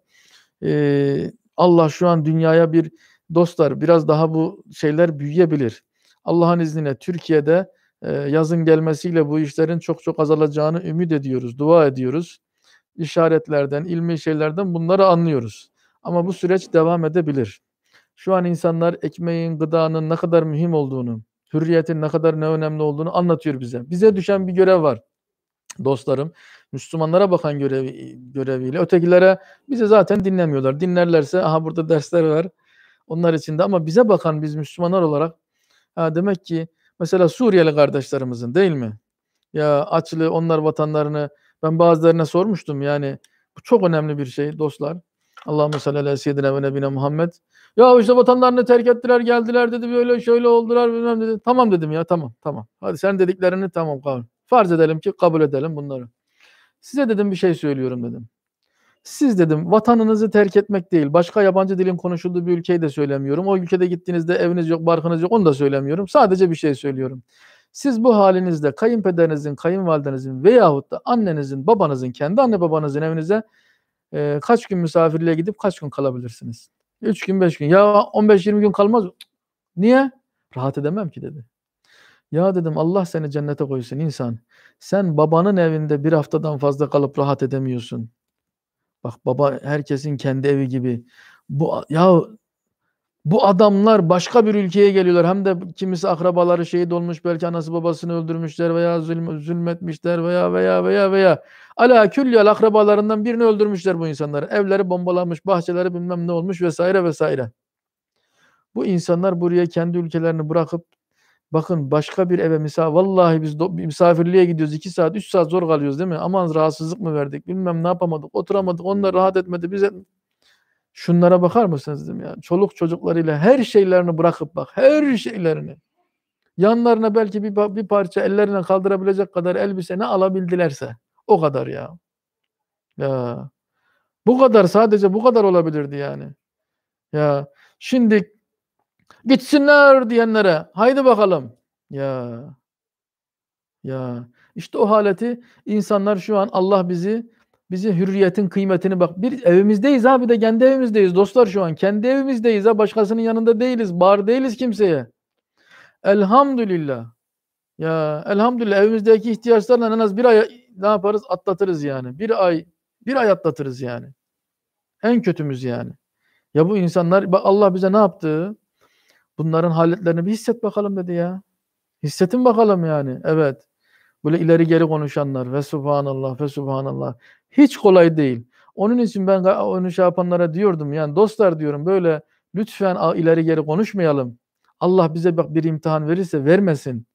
e, Allah şu an dünyaya bir dostlar biraz daha bu şeyler büyüyebilir. Allah'ın izniyle Türkiye'de e, yazın gelmesiyle bu işlerin çok çok azalacağını ümit ediyoruz, dua ediyoruz. İşaretlerden, ilmi şeylerden bunları anlıyoruz. Ama bu süreç devam edebilir. Şu an insanlar ekmeğin, gıdanın ne kadar mühim olduğunu, hürriyetin ne kadar ne önemli olduğunu anlatıyor bize. Bize düşen bir görev var dostlarım Müslümanlara bakan görevi, göreviyle ötekilere bize zaten dinlemiyorlar. Dinlerlerse aha burada dersler var onlar için de ama bize bakan biz Müslümanlar olarak ha demek ki mesela Suriyeli kardeşlerimizin değil mi? Ya açlı onlar vatanlarını ben bazılarına sormuştum yani bu çok önemli bir şey dostlar. Allahümme salli ala seyyidina ve nebine Muhammed. Ya işte vatanlarını terk ettiler geldiler dedi böyle şöyle oldular bilmem dedi. Tamam dedim ya tamam tamam. Hadi sen dediklerini tamam kavim. Farz edelim ki kabul edelim bunları. Size dedim bir şey söylüyorum dedim. Siz dedim vatanınızı terk etmek değil, başka yabancı dilin konuşulduğu bir ülkeyi de söylemiyorum. O ülkede gittiğinizde eviniz yok, barkınız yok onu da söylemiyorum. Sadece bir şey söylüyorum. Siz bu halinizde kayınpederinizin, kayınvalidenizin veyahut da annenizin, babanızın, kendi anne babanızın evinize e, kaç gün misafirliğe gidip kaç gün kalabilirsiniz? 3 gün, 5 gün. Ya 15-20 gün kalmaz. Niye? Rahat edemem ki dedi. Ya dedim Allah seni cennete koysun insan. Sen babanın evinde bir haftadan fazla kalıp rahat edemiyorsun. Bak baba herkesin kendi evi gibi. Bu ya bu adamlar başka bir ülkeye geliyorlar. Hem de kimisi akrabaları şehit olmuş, belki anası babasını öldürmüşler veya zulm, zulmetmişler veya veya veya veya. Ala külliyal akrabalarından birini öldürmüşler bu insanlar. Evleri bombalanmış, bahçeleri bilmem ne olmuş vesaire vesaire. Bu insanlar buraya kendi ülkelerini bırakıp Bakın başka bir eve misafir, vallahi biz misafirliğe gidiyoruz. iki saat, üç saat zor kalıyoruz değil mi? Aman rahatsızlık mı verdik, bilmem ne yapamadık, oturamadık, onlar hmm. rahat etmedi, biz etmedi. Şunlara bakar mısınız dedim ya. Çoluk çocuklarıyla her şeylerini bırakıp bak, her şeylerini. Yanlarına belki bir, bir parça ellerine kaldırabilecek kadar elbise ne alabildilerse. O kadar ya. Ya. Bu kadar sadece bu kadar olabilirdi yani. Ya. Şimdi Gitsinler diyenlere haydi bakalım. Ya ya işte o haleti insanlar şu an Allah bizi bizi hürriyetin kıymetini bak bir evimizdeyiz abi de kendi evimizdeyiz dostlar şu an kendi evimizdeyiz ha başkasının yanında değiliz bar değiliz kimseye. Elhamdülillah. Ya elhamdülillah evimizdeki ihtiyaçlarla en az bir ay ne yaparız atlatırız yani. Bir ay bir ay atlatırız yani. En kötümüz yani. Ya bu insanlar bak Allah bize ne yaptı? Bunların haletlerini bir hisset bakalım dedi ya. Hissetin bakalım yani. Evet. Böyle ileri geri konuşanlar ve subhanallah ve subhanallah. Hiç kolay değil. Onun için ben onu şey yapanlara diyordum yani dostlar diyorum böyle lütfen ileri geri konuşmayalım. Allah bize bak bir imtihan verirse vermesin.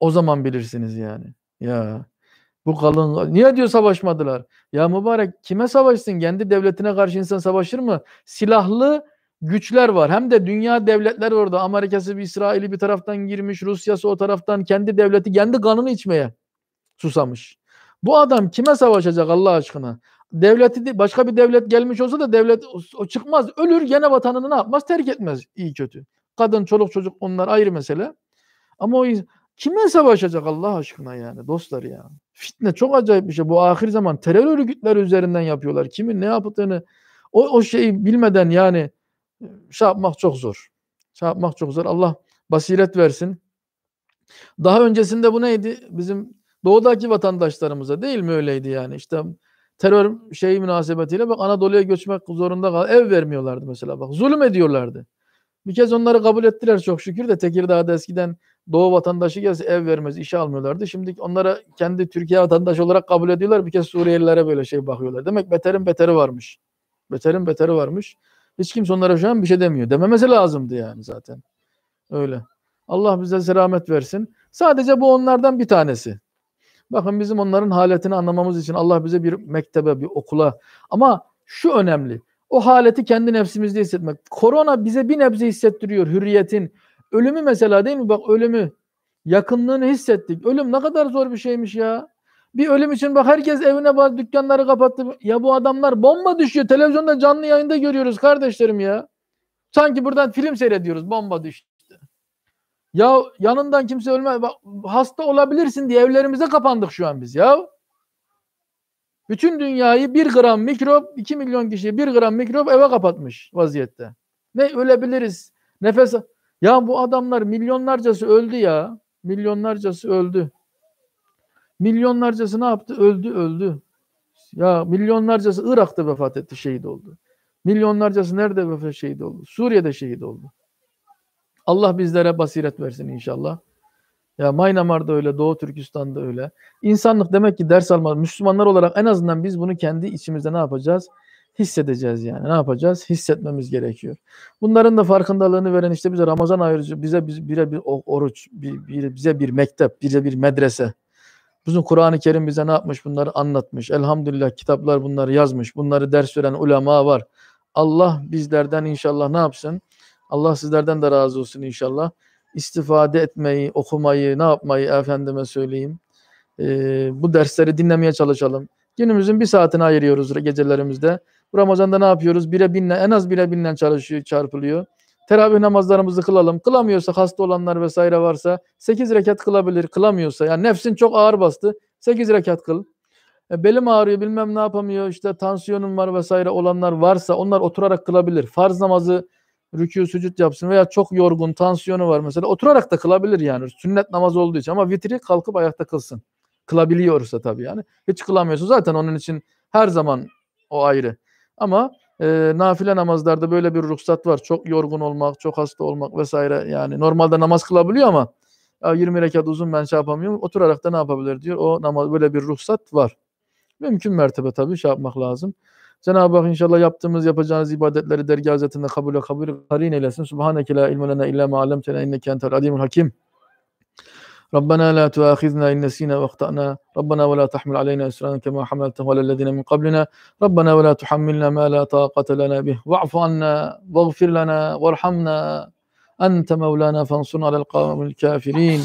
O zaman bilirsiniz yani. Ya bu kalın niye diyor savaşmadılar? Ya mübarek kime savaşsın? Kendi devletine karşı insan savaşır mı? Silahlı güçler var. Hem de dünya devletler orada. Amerika'sı bir İsrail'i bir taraftan girmiş. Rusya'sı o taraftan kendi devleti kendi kanını içmeye susamış. Bu adam kime savaşacak Allah aşkına? Devleti başka bir devlet gelmiş olsa da devlet o çıkmaz. Ölür gene vatanını ne yapmaz? Terk etmez iyi kötü. Kadın, çoluk, çocuk onlar ayrı mesele. Ama o kime savaşacak Allah aşkına yani dostlar ya. Fitne çok acayip bir şey. Bu ahir zaman terör örgütleri üzerinden yapıyorlar. Kimin ne yaptığını o, o şeyi bilmeden yani şey yapmak çok zor. Şey yapmak çok zor. Allah basiret versin. Daha öncesinde bu neydi? Bizim doğudaki vatandaşlarımıza değil mi öyleydi yani? İşte terör şeyi münasebetiyle bak Anadolu'ya göçmek zorunda kal ev vermiyorlardı mesela bak zulüm ediyorlardı. Bir kez onları kabul ettiler çok şükür de Tekirdağ'da eskiden Doğu vatandaşı gelse ev vermez, işe almıyorlardı. Şimdi onlara kendi Türkiye vatandaşı olarak kabul ediyorlar. Bir kez Suriyelilere böyle şey bakıyorlar. Demek beterin beteri varmış. Beterin beteri varmış. Hiç kimse onlara şu an bir şey demiyor. Dememesi lazımdı yani zaten. Öyle. Allah bize selamet versin. Sadece bu onlardan bir tanesi. Bakın bizim onların haletini anlamamız için Allah bize bir mektebe, bir okula ama şu önemli. O haleti kendi nefsimizde hissetmek. Korona bize bir nebze hissettiriyor hürriyetin. Ölümü mesela değil mi? Bak ölümü. Yakınlığını hissettik. Ölüm ne kadar zor bir şeymiş ya. Bir ölüm için bak herkes evine bazı dükkanları kapattı. Ya bu adamlar bomba düşüyor. Televizyonda canlı yayında görüyoruz kardeşlerim ya. Sanki buradan film seyrediyoruz. Bomba düştü. Ya yanından kimse ölmez. Bak, hasta olabilirsin diye evlerimize kapandık şu an biz ya. Bütün dünyayı bir gram mikrop, iki milyon kişi bir gram mikrop eve kapatmış vaziyette. Ne ölebiliriz. Nefes. Ya bu adamlar milyonlarcası öldü ya. Milyonlarcası öldü. Milyonlarcası ne yaptı? Öldü, öldü. Ya milyonlarcası Irak'ta vefat etti, şehit oldu. Milyonlarcası nerede vefat şehit oldu? Suriye'de şehit oldu. Allah bizlere basiret versin inşallah. Ya Maynamar'da öyle, Doğu Türkistan'da öyle. İnsanlık demek ki ders almaz. Müslümanlar olarak en azından biz bunu kendi içimizde ne yapacağız? Hissedeceğiz yani. Ne yapacağız? Hissetmemiz gerekiyor. Bunların da farkındalığını veren işte bize Ramazan ayırıcı, bize bize bir oruç, bir, bize bir mektep, bize bir medrese. Bizim Kur'an-ı Kerim bize ne yapmış bunları anlatmış. Elhamdülillah kitaplar bunları yazmış. Bunları ders veren ulema var. Allah bizlerden inşallah ne yapsın? Allah sizlerden de razı olsun inşallah. İstifade etmeyi, okumayı, ne yapmayı efendime söyleyeyim. Ee, bu dersleri dinlemeye çalışalım. Günümüzün bir saatini ayırıyoruz gecelerimizde. Bu Ramazan'da ne yapıyoruz? Bire binle, en az bire binle çalışıyor, çarpılıyor. Teravih namazlarımızı kılalım. Kılamıyorsa hasta olanlar vesaire varsa 8 rekat kılabilir. Kılamıyorsa yani nefsin çok ağır bastı. 8 rekat kıl. E, belim ağrıyor bilmem ne yapamıyor işte tansiyonum var vesaire olanlar varsa onlar oturarak kılabilir. Farz namazı rükû sücüt yapsın veya çok yorgun tansiyonu var mesela oturarak da kılabilir yani sünnet namazı olduğu için ama vitri kalkıp ayakta kılsın. Kılabiliyorsa tabii yani. Hiç kılamıyorsa zaten onun için her zaman o ayrı. Ama e, nafile namazlarda böyle bir ruhsat var. Çok yorgun olmak, çok hasta olmak vesaire yani normalde namaz kılabiliyor ama 20 rekat uzun ben şey yapamıyorum. Oturarak da ne yapabilir diyor. O namaz böyle bir ruhsat var. Mümkün mertebe tabii şey yapmak lazım. Cenab-ı Hak inşallah yaptığımız yapacağınız ibadetleri dergi hazretinde kabule kabul karin eylesin. Subhaneke la ilme lena illa ma allemtena inneke entel alimul hakim. ربنا لا تؤاخذنا إن نسينا واخطأنا ربنا ولا تحمل علينا إسرا كما حملته على الذين من قبلنا ربنا ولا تحملنا ما لا طاقة لنا به واعف عنا واغفر لنا وارحمنا أنت مولانا فانصرنا على القوم الكافرين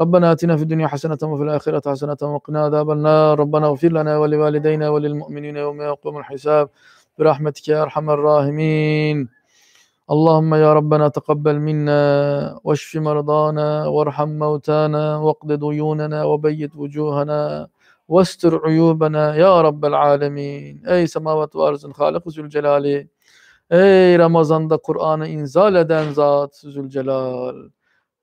ربنا آتنا في الدنيا حسنة وفي الآخرة حسنة وقنا عذاب النار ربنا اغفر لنا ولوالدينا وللمؤمنين يوم يقوم الحساب برحمتك يا أرحم الراحمين اللهم يا ربنا تقبل منا واشف مرضانا وارحم موتانا واقض ديوننا وبيت وجوهنا واستر عيوبنا يا رب العالمين ey semavat ve arzın halik zülcelali ey Ramazan'da Kur'an'ı inzal eden zat zülcelal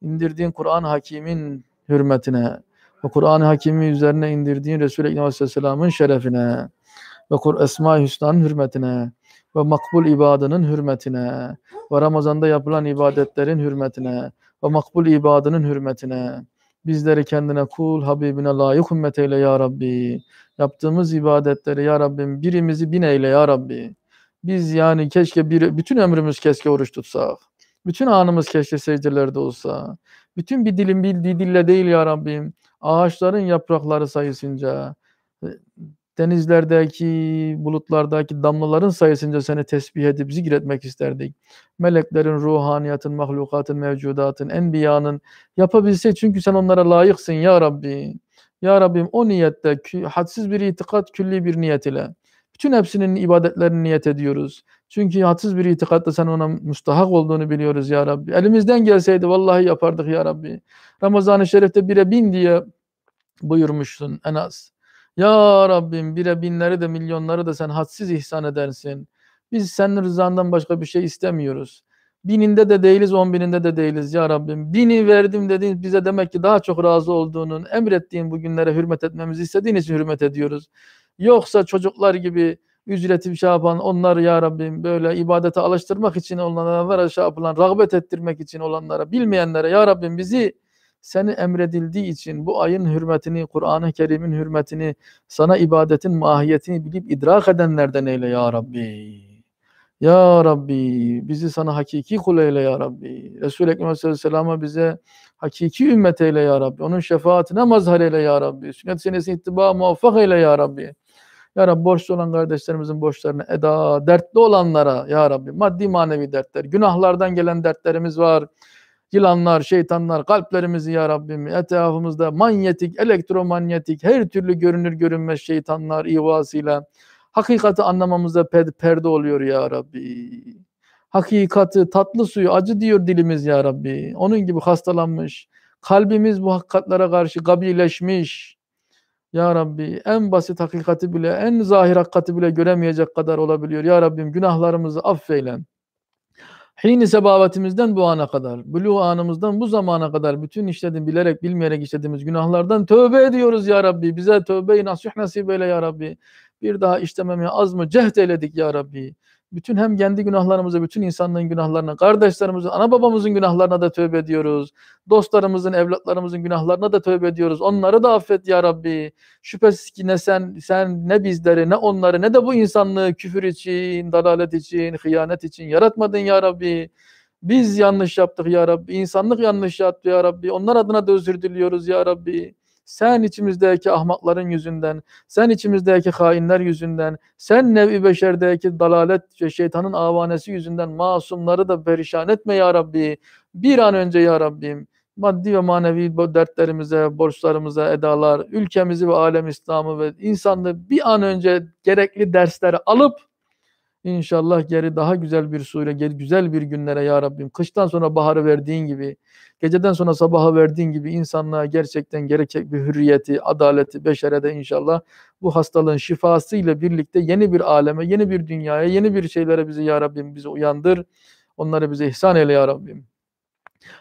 indirdiğin Kur'an hakimin hürmetine ve kuran Hakimi üzerine indirdiğin Resul-i Aleyhisselam'ın şerefine ve Kur Esma-i Hüsna'nın hürmetine ve makbul ibadının hürmetine ve Ramazan'da yapılan ibadetlerin hürmetine ve makbul ibadının hürmetine bizleri kendine kul Habibine layık ümmet eyle ya Rabbi. Yaptığımız ibadetleri ya Rabbim birimizi bin eyle ya Rabbi. Biz yani keşke bir, bütün ömrümüz keşke oruç tutsak. Bütün anımız keşke secdelerde olsa. Bütün bir dilin bildiği dille değil ya Rabbim. Ağaçların yaprakları sayısınca denizlerdeki, bulutlardaki damlaların sayısınca seni tesbih edip zikretmek isterdik. Meleklerin, ruhaniyatın, mahlukatın, mevcudatın, enbiyanın yapabilse çünkü sen onlara layıksın ya Rabbi. Ya Rabbim o niyette hadsiz bir itikat külli bir niyet ile bütün hepsinin ibadetlerini niyet ediyoruz. Çünkü hatsız bir itikatta sen ona müstahak olduğunu biliyoruz ya Rabbi. Elimizden gelseydi vallahi yapardık ya Rabbi. Ramazan-ı Şerif'te bire bin diye buyurmuşsun en az. Ya Rabbim bire binleri de milyonları da sen hadsiz ihsan edersin. Biz senin rızandan başka bir şey istemiyoruz. Bininde de değiliz, on bininde de değiliz ya Rabbim. Bini verdim dediğin bize demek ki daha çok razı olduğunun, emrettiğin bugünlere hürmet etmemizi istediğin için hürmet ediyoruz. Yoksa çocuklar gibi ücreti bir şey yapan onları ya Rabbim böyle ibadete alıştırmak için olanlara şey yapılan, rağbet ettirmek için olanlara, bilmeyenlere ya Rabbim bizi seni emredildiği için bu ayın hürmetini, Kur'an-ı Kerim'in hürmetini, sana ibadetin mahiyetini bilip idrak edenlerden eyle ya Rabbi. Ya Rabbi bizi sana hakiki kul eyle ya Rabbi. Resul-i Ekrem Aleyhisselam'a bize hakiki ümmet eyle ya Rabbi. Onun şefaatine mazhar eyle ya Rabbi. Sünnet senesi ittiba muvaffak eyle ya Rabbi. Ya Rabbi borçlu olan kardeşlerimizin borçlarını eda, dertli olanlara ya Rabbi maddi manevi dertler, günahlardan gelen dertlerimiz var yılanlar, şeytanlar kalplerimizi ya Rabbim etrafımızda manyetik, elektromanyetik her türlü görünür görünmez şeytanlar ivasıyla hakikati anlamamızda perde oluyor ya Rabbi. Hakikati tatlı suyu acı diyor dilimiz ya Rabbi. Onun gibi hastalanmış. Kalbimiz bu hakikatlere karşı kabileşmiş Ya Rabbi en basit hakikati bile en zahir hakikati bile göremeyecek kadar olabiliyor. Ya Rabbim günahlarımızı affeylen. Hini sebavetimizden bu ana kadar, buluğ anımızdan bu zamana kadar bütün işledim bilerek bilmeyerek işlediğimiz günahlardan tövbe ediyoruz ya Rabbi. Bize tövbe-i nasuh nasip eyle ya Rabbi. Bir daha işlememeye az mı cehd eyledik ya Rabbi bütün hem kendi günahlarımıza, bütün insanlığın günahlarına, kardeşlerimizin, ana babamızın günahlarına da tövbe ediyoruz. Dostlarımızın, evlatlarımızın günahlarına da tövbe ediyoruz. Onları da affet ya Rabbi. Şüphesiz ki ne sen, sen ne bizleri, ne onları, ne de bu insanlığı küfür için, dalalet için, hıyanet için yaratmadın ya Rabbi. Biz yanlış yaptık ya Rabbi. İnsanlık yanlış yaptı ya Rabbi. Onlar adına da özür diliyoruz ya Rabbi. Sen içimizdeki ahmakların yüzünden, sen içimizdeki hainler yüzünden, sen nevi beşerdeki dalalet ve şeytanın avanesi yüzünden masumları da perişan etme ya Rabbi. Bir an önce ya Rabbim maddi ve manevi dertlerimize, borçlarımıza edalar, ülkemizi ve alem İslam'ı ve insanlığı bir an önce gerekli dersleri alıp İnşallah geri daha güzel bir sure, güzel bir günlere ya Rabbim. Kıştan sonra baharı verdiğin gibi, geceden sonra sabaha verdiğin gibi insanlığa gerçekten gerekek bir hürriyeti, adaleti, beşerede inşallah bu hastalığın şifasıyla birlikte yeni bir aleme, yeni bir dünyaya, yeni bir şeylere bizi ya Rabbim bizi uyandır. Onları bize ihsan eyle ya Rabbim.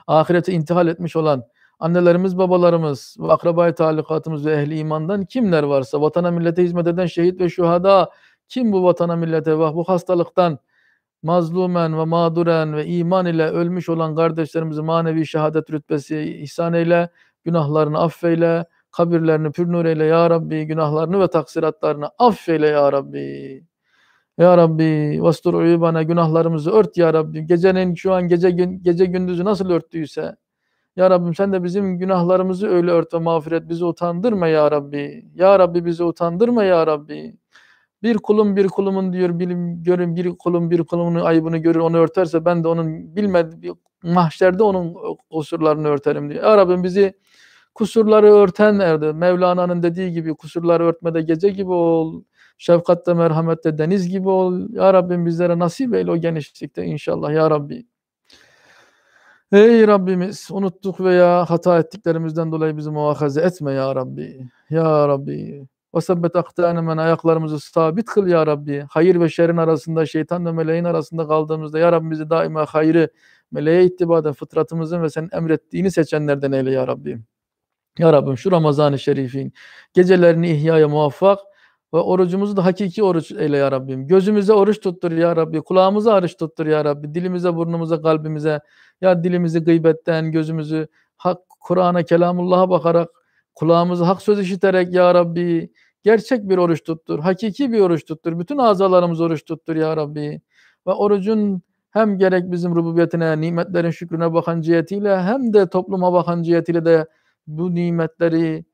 Ahirete intihal etmiş olan annelerimiz, babalarımız ve akrabayı talukatımız ve ehli imandan kimler varsa, vatana millete hizmet eden şehit ve şuhada, kim bu vatana millete vah bu hastalıktan mazlumen ve mağduren ve iman ile ölmüş olan kardeşlerimizi manevi şehadet rütbesi ihsan eyle, günahlarını affeyle, kabirlerini pür nur eyle ya Rabbi, günahlarını ve taksiratlarını affeyle ya Rabbi. Ya Rabbi vastur uyubana günahlarımızı ört ya Rabbi. Gecenin şu an gece gün gece gündüzü nasıl örttüyse. Ya Rabbim sen de bizim günahlarımızı öyle ört ve mağfiret bizi utandırma ya Rabbi. Ya Rabbi bizi utandırma ya Rabbi. Bir kulum bir kulumun diyor bilim görün bir kulum bir kulumun ayıbını görür onu örterse ben de onun bilmediği mahşerde onun kusurlarını örterim diyor. Ya Rabbim bizi kusurları örten erdi. Mevlana'nın dediği gibi kusurları örtmede gece gibi ol. Şefkatte merhamette deniz gibi ol. Ya Rabbim bizlere nasip eyle o genişlikte inşallah ya Rabbi. Ey Rabbimiz unuttuk veya hata ettiklerimizden dolayı bizi muhafaza etme ya Rabbi. Ya Rabbi. Ve sebbet aktanemen ayaklarımızı sabit kıl ya Rabbi. Hayır ve şerin arasında, şeytan ve meleğin arasında kaldığımızda ya Rabbi bizi daima hayrı, meleğe ittibaden fıtratımızın ve senin emrettiğini seçenlerden eyle ya Rabbim. Ya Rabbim şu Ramazan-ı Şerif'in gecelerini ihyaya muvaffak ve orucumuzu da hakiki oruç eyle ya Rabbim. Gözümüze oruç tuttur ya Rabbi. Kulağımıza oruç tuttur ya Rabbi. Dilimize, burnumuza, kalbimize. Ya dilimizi gıybetten, gözümüzü hak Kur'an'a, kelamullah'a bakarak Kulağımızı hak söz işiterek ya Rabbi gerçek bir oruç tuttur, hakiki bir oruç tuttur. Bütün azalarımız oruç tuttur ya Rabbi. Ve orucun hem gerek bizim rububiyetine, nimetlerin şükrüne bakan cihetiyle hem de topluma bakan cihetiyle de bu nimetleri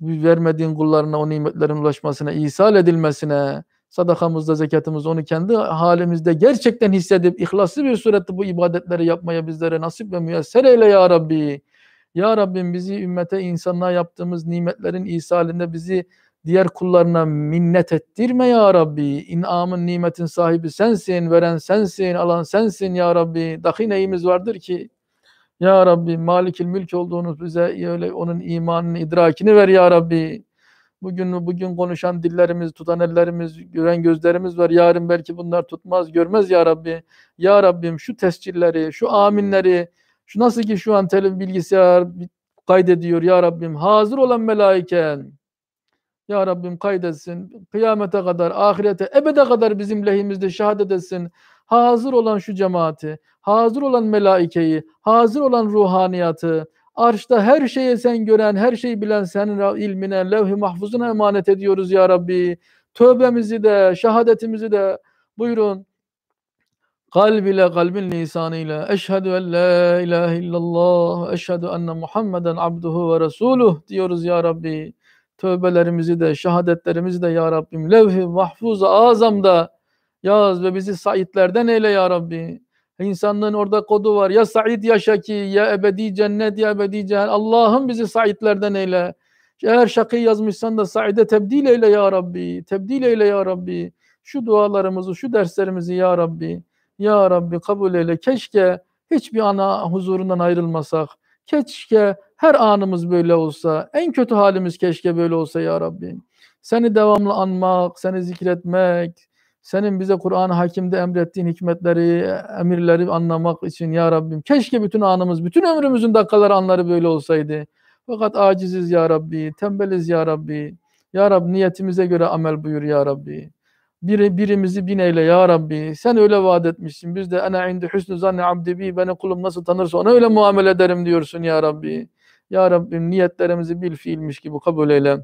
vermediğin kullarına o nimetlerin ulaşmasına, ihsal edilmesine, sadakamızda, zekatımız onu kendi halimizde gerçekten hissedip ihlaslı bir surette bu ibadetleri yapmaya bizlere nasip ve müyesser eyle ya Rabbi. Ya Rabbim bizi ümmete insanlığa yaptığımız nimetlerin isalinde bizi diğer kullarına minnet ettirme ya Rabbi. İnamın nimetin sahibi sensin, veren sensin, alan sensin ya Rabbi. Dahi neyimiz vardır ki ya Rabbi malikil mülk olduğunuz bize öyle onun imanını, idrakini ver ya Rabbi. Bugün bugün konuşan dillerimiz, tutan ellerimiz, gören gözlerimiz var. Yarın belki bunlar tutmaz, görmez ya Rabbi. Ya Rabbim şu tescilleri, şu aminleri, şu nasıl ki şu an telif bilgisayar kaydediyor ya Rabbim hazır olan melaiken ya Rabbim kaydetsin kıyamete kadar ahirete ebede kadar bizim lehimizde şehadet etsin hazır olan şu cemaati hazır olan melaikeyi hazır olan ruhaniyatı arşta her şeyi sen gören her şeyi bilen senin ilmine levh-i mahfuzuna emanet ediyoruz ya Rabbi tövbemizi de şehadetimizi de buyurun Kalb ile kalbin lisanıyla eşhedü en la ilahe illallah eşhedü enne Muhammeden abduhu ve resuluh diyoruz ya Rabbi. Tövbelerimizi de şehadetlerimizi de ya Rabbim levh-i mahfuz azamda yaz ve bizi saitlerden eyle ya Rabbi. İnsanlığın orada kodu var. Ya Said ya Şaki ya ebedi cennet ya ebedi cehennem. Allah'ım bizi saitlerden eyle. Eğer Şaki yazmışsan da Said'e tebdil eyle ya Rabbi. Tebdil eyle ya Rabbi. Şu dualarımızı, şu derslerimizi ya Rabbi. Ya Rabbi kabul eyle. Keşke hiçbir ana huzurundan ayrılmasak. Keşke her anımız böyle olsa. En kötü halimiz keşke böyle olsa ya Rabbi. Seni devamlı anmak, seni zikretmek, senin bize Kur'an-ı Hakim'de emrettiğin hikmetleri, emirleri anlamak için ya Rabbim. Keşke bütün anımız, bütün ömrümüzün dakikaları, anları böyle olsaydı. Fakat aciziz ya Rabbi, tembeliz ya Rabbi. Ya Rabbi niyetimize göre amel buyur ya Rabbi biri, birimizi bin eyle ya Rabbi. Sen öyle vaat etmişsin. Biz de ana indi hüsnü zanne Abdibi, bi beni kulum nasıl tanırsa ona öyle muamele ederim diyorsun ya Rabbi. Ya Rabbim niyetlerimizi bil fiilmiş gibi kabul eyle.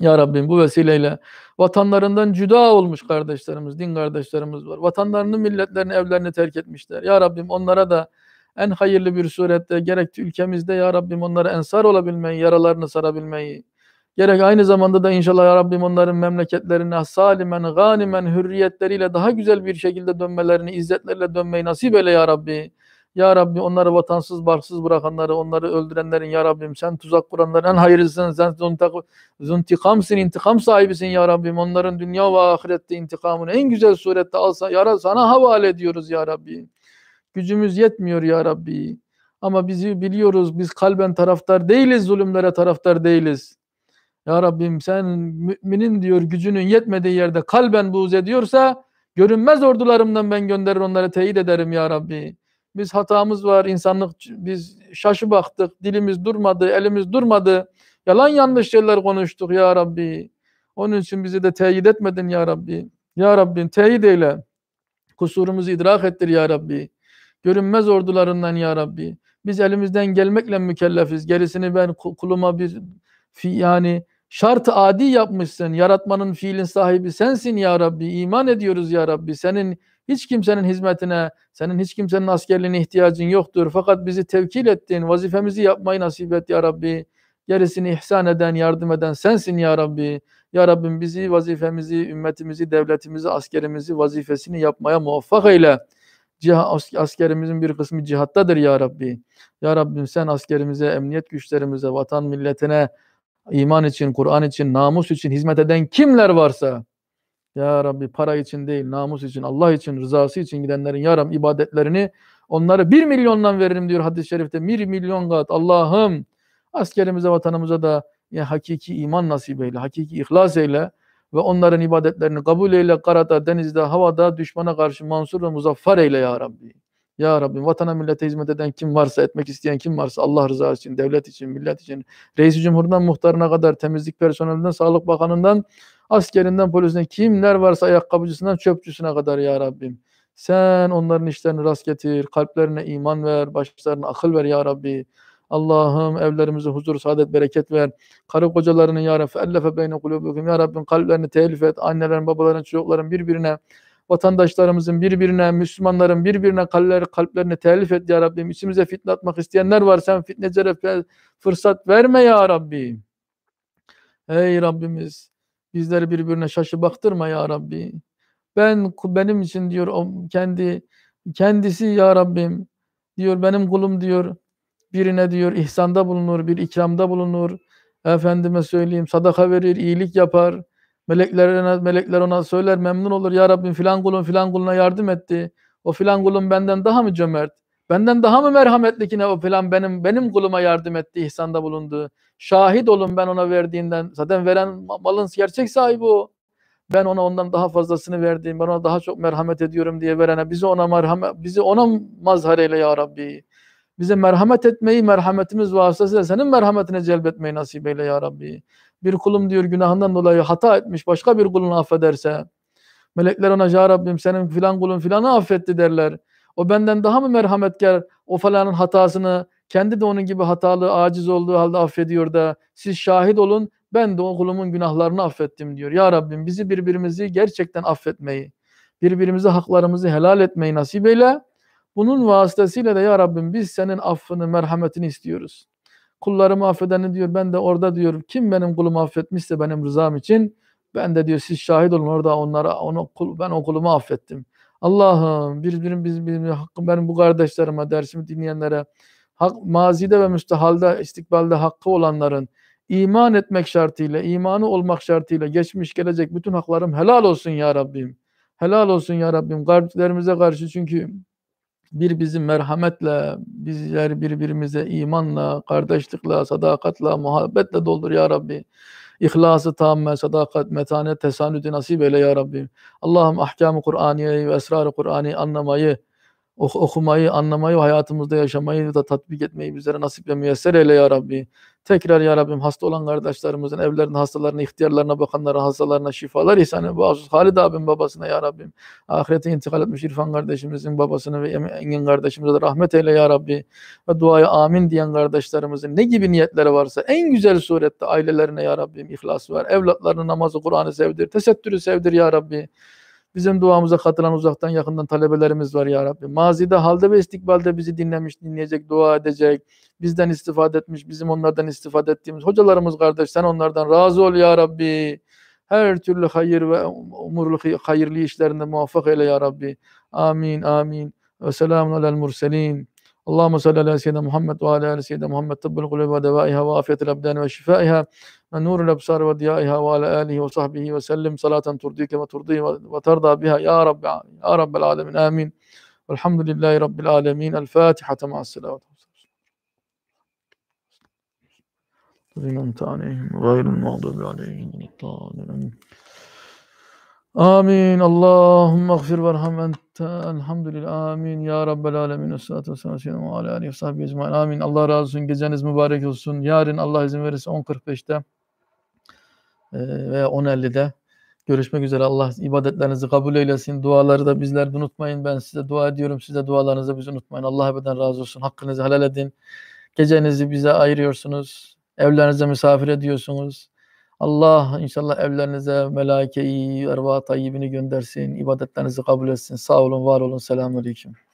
Ya Rabbim bu vesileyle vatanlarından cüda olmuş kardeşlerimiz, din kardeşlerimiz var. Vatanlarını, milletlerini, evlerini terk etmişler. Ya Rabbim onlara da en hayırlı bir surette gerek ülkemizde ya Rabbim onlara ensar olabilmeyi, yaralarını sarabilmeyi, Gerek aynı zamanda da inşallah ya Rabbim onların memleketlerine salimen, ganimen, hürriyetleriyle daha güzel bir şekilde dönmelerini, izzetleriyle dönmeyi nasip eyle ya Rabbi. Ya Rabbi onları vatansız barksız bırakanları, onları öldürenlerin ya Rabbim sen tuzak kuranların en hayırlısın, sen zuntikamsın, intikam sahibisin ya Rabbim. Onların dünya ve ahirette intikamını en güzel surette alsa, ya sana havale ediyoruz ya Rabbi. Gücümüz yetmiyor ya Rabbi. Ama bizi biliyoruz, biz kalben taraftar değiliz, zulümlere taraftar değiliz. Ya Rabbim sen müminin diyor gücünün yetmediği yerde kalben buğz ediyorsa görünmez ordularımdan ben gönderir onları teyit ederim ya Rabbi. Biz hatamız var, insanlık biz şaşı baktık, dilimiz durmadı, elimiz durmadı. Yalan yanlış şeyler konuştuk ya Rabbi. Onun için bizi de teyit etmedin ya Rabbi. Ya Rabbim teyit eyle. Kusurumuzu idrak ettir ya Rabbi. Görünmez ordularından ya Rabbi. Biz elimizden gelmekle mükellefiz. Gerisini ben kuluma bir yani Şartı adi yapmışsın. Yaratmanın fiilin sahibi sensin ya Rabbi. İman ediyoruz ya Rabbi. Senin hiç kimsenin hizmetine, senin hiç kimsenin askerliğine ihtiyacın yoktur. Fakat bizi tevkil ettin. Vazifemizi yapmayı nasip et ya Rabbi. Gerisini ihsan eden, yardım eden sensin ya Rabbi. Ya Rabbim bizi, vazifemizi, ümmetimizi, devletimizi, askerimizi, vazifesini yapmaya muvaffak eyle. Cih askerimizin bir kısmı cihattadır ya Rabbi. Ya Rabbim sen askerimize, emniyet güçlerimize, vatan milletine, iman için, Kur'an için, namus için hizmet eden kimler varsa ya Rabbi para için değil, namus için, Allah için, rızası için gidenlerin ya Rabbi ibadetlerini onları bir milyondan veririm diyor hadis-i şerifte. Bir milyon kat Allah'ım askerimize, vatanımıza da ya hakiki iman nasip eyle, hakiki ihlas eyle ve onların ibadetlerini kabul eyle. Karada, denizde, havada düşmana karşı mansur ve muzaffer eyle ya Rabbi. Ya Rabbim vatana millete hizmet eden kim varsa, etmek isteyen kim varsa Allah rızası için, devlet için, millet için, reisi cumhurdan muhtarına kadar, temizlik personelinden, sağlık bakanından, askerinden, polisinden, kimler varsa ayakkabıcısından, çöpçüsüne kadar ya Rabbim. Sen onların işlerini rast getir, kalplerine iman ver, başlarına akıl ver ya Rabbi. Allah'ım evlerimize huzur, saadet, bereket ver. Karı kocalarını ya Rabbi ellefe beyne kulübüküm. Ya Rabbim kalplerini telif et. Annelerin, babaların, çocukların birbirine vatandaşlarımızın birbirine, Müslümanların birbirine kalpleri, kalplerini telif et ya Rabbim. İçimize fitne atmak isteyenler var. Sen fitnecere fırsat verme ya Rabbi. Ey Rabbimiz bizleri birbirine şaşı baktırma ya Rabbi. Ben benim için diyor o kendi kendisi ya Rabbim diyor benim kulum diyor birine diyor ihsanda bulunur, bir ikramda bulunur. Efendime söyleyeyim sadaka verir, iyilik yapar Melekler ona, melekler ona söyler memnun olur. Ya Rabbim filan kulun filan kuluna yardım etti. O filan kulun benden daha mı cömert? Benden daha mı merhametli ki ne o filan benim benim kuluma yardım etti, ihsanda bulundu. Şahit olun ben ona verdiğinden. Zaten veren malın gerçek sahibi o. Ben ona ondan daha fazlasını verdiğim, ben ona daha çok merhamet ediyorum diye verene bizi ona merhamet, bizi ona mazhar eyle ya Rabbi. Bize merhamet etmeyi merhametimiz vasıtasıyla senin merhametine celbetmeyi nasip eyle ya Rabbi bir kulum diyor günahından dolayı hata etmiş başka bir kulunu affederse melekler ona ya Rabbim senin filan kulun filanı affetti derler. O benden daha mı merhametkar o falanın hatasını kendi de onun gibi hatalı aciz olduğu halde affediyor da siz şahit olun ben de o kulumun günahlarını affettim diyor. Ya Rabbim bizi birbirimizi gerçekten affetmeyi birbirimize haklarımızı helal etmeyi nasip eyle. Bunun vasıtasıyla da ya Rabbim biz senin affını merhametini istiyoruz kullarımı affedeni diyor ben de orada diyor kim benim kulumu affetmişse benim rızam için ben de diyor siz şahit olun orada onlara onu kul ben o kulumu affettim. Allah'ım birbirim biz bizim hakkım benim bu kardeşlerime dersimi dinleyenlere hak, mazide ve müstehalde istikbalde hakkı olanların iman etmek şartıyla imanı olmak şartıyla geçmiş gelecek bütün haklarım helal olsun ya Rabbim. Helal olsun ya Rabbim kardeşlerimize karşı çünkü bir bizi merhametle, bizler birbirimize imanla, kardeşlikle, sadakatla, muhabbetle doldur ya Rabbi. İhlası tamme, sadakat, metanet, tesanüdü nasip eyle ya Rabbi. Allah'ım ahkamı Kur'aniyeyi ve esrar esrarı Kur'an'ı anlamayı, okumayı, anlamayı, hayatımızda yaşamayı da tatbik etmeyi bizlere nasip ve müyesser eyle ya Rabbi. Tekrar ya Rabbim hasta olan kardeşlerimizin evlerinde hastalarına, ihtiyarlarına bakanlara, hastalarına şifalar ihsan et. Bahsus Halid abim babasına ya Rabbim. Ahirete intikal etmiş İrfan kardeşimizin babasını ve Engin kardeşimize de rahmet eyle ya Rabbi. Ve duaya amin diyen kardeşlerimizin ne gibi niyetleri varsa en güzel surette ailelerine ya Rabbim ihlas ver. Evlatlarına namazı, Kur'an'ı sevdir. Tesettürü sevdir ya Rabbi. Bizim duamıza katılan uzaktan yakından talebelerimiz var ya Rabbi. Mazide, halde ve istikbalde bizi dinlemiş, dinleyecek, dua edecek, bizden istifade etmiş, bizim onlardan istifade ettiğimiz hocalarımız kardeş sen onlardan razı ol ya Rabbi. Her türlü hayır ve umurlu hayırlı işlerinde muvaffak eyle ya Rabbi. Amin, amin. Ve selamun alel murselin. اللهم صل على سيدنا محمد وعلى ال سيدنا محمد طب القلوب ودوائها وعافيه ve şifai'ha. نور الأبصار وضيائها وعلى آله وصحبه وسلم صلاة ترضيك وترضي وترضى بها يا رب يا رب العالمين آمين والحمد لله رب العالمين الفاتحة مع السلامة أنت عليهم غير المغضوب عليهم الضالين آمين اللهم اغفر وارحم أنت الحمد لله آمين ya Rabbel alemin Esselatu vesselam ve ala aleyhi ve sahbihi ecmain Amin Allah razı olsun geceniz mübarek olsun yarın Allah izin verirse 10.45'te veya 10.50'de görüşmek üzere. Allah ibadetlerinizi kabul eylesin. Duaları da bizler unutmayın. Ben size dua ediyorum. size dualarınızı bizi unutmayın. Allah ebeden razı olsun. Hakkınızı helal edin. Gecenizi bize ayırıyorsunuz. Evlerinize misafir ediyorsunuz. Allah inşallah evlerinize melaike-i erva tayyibini göndersin. İbadetlerinizi kabul etsin. Sağ olun, var olun. Selamun Aleyküm.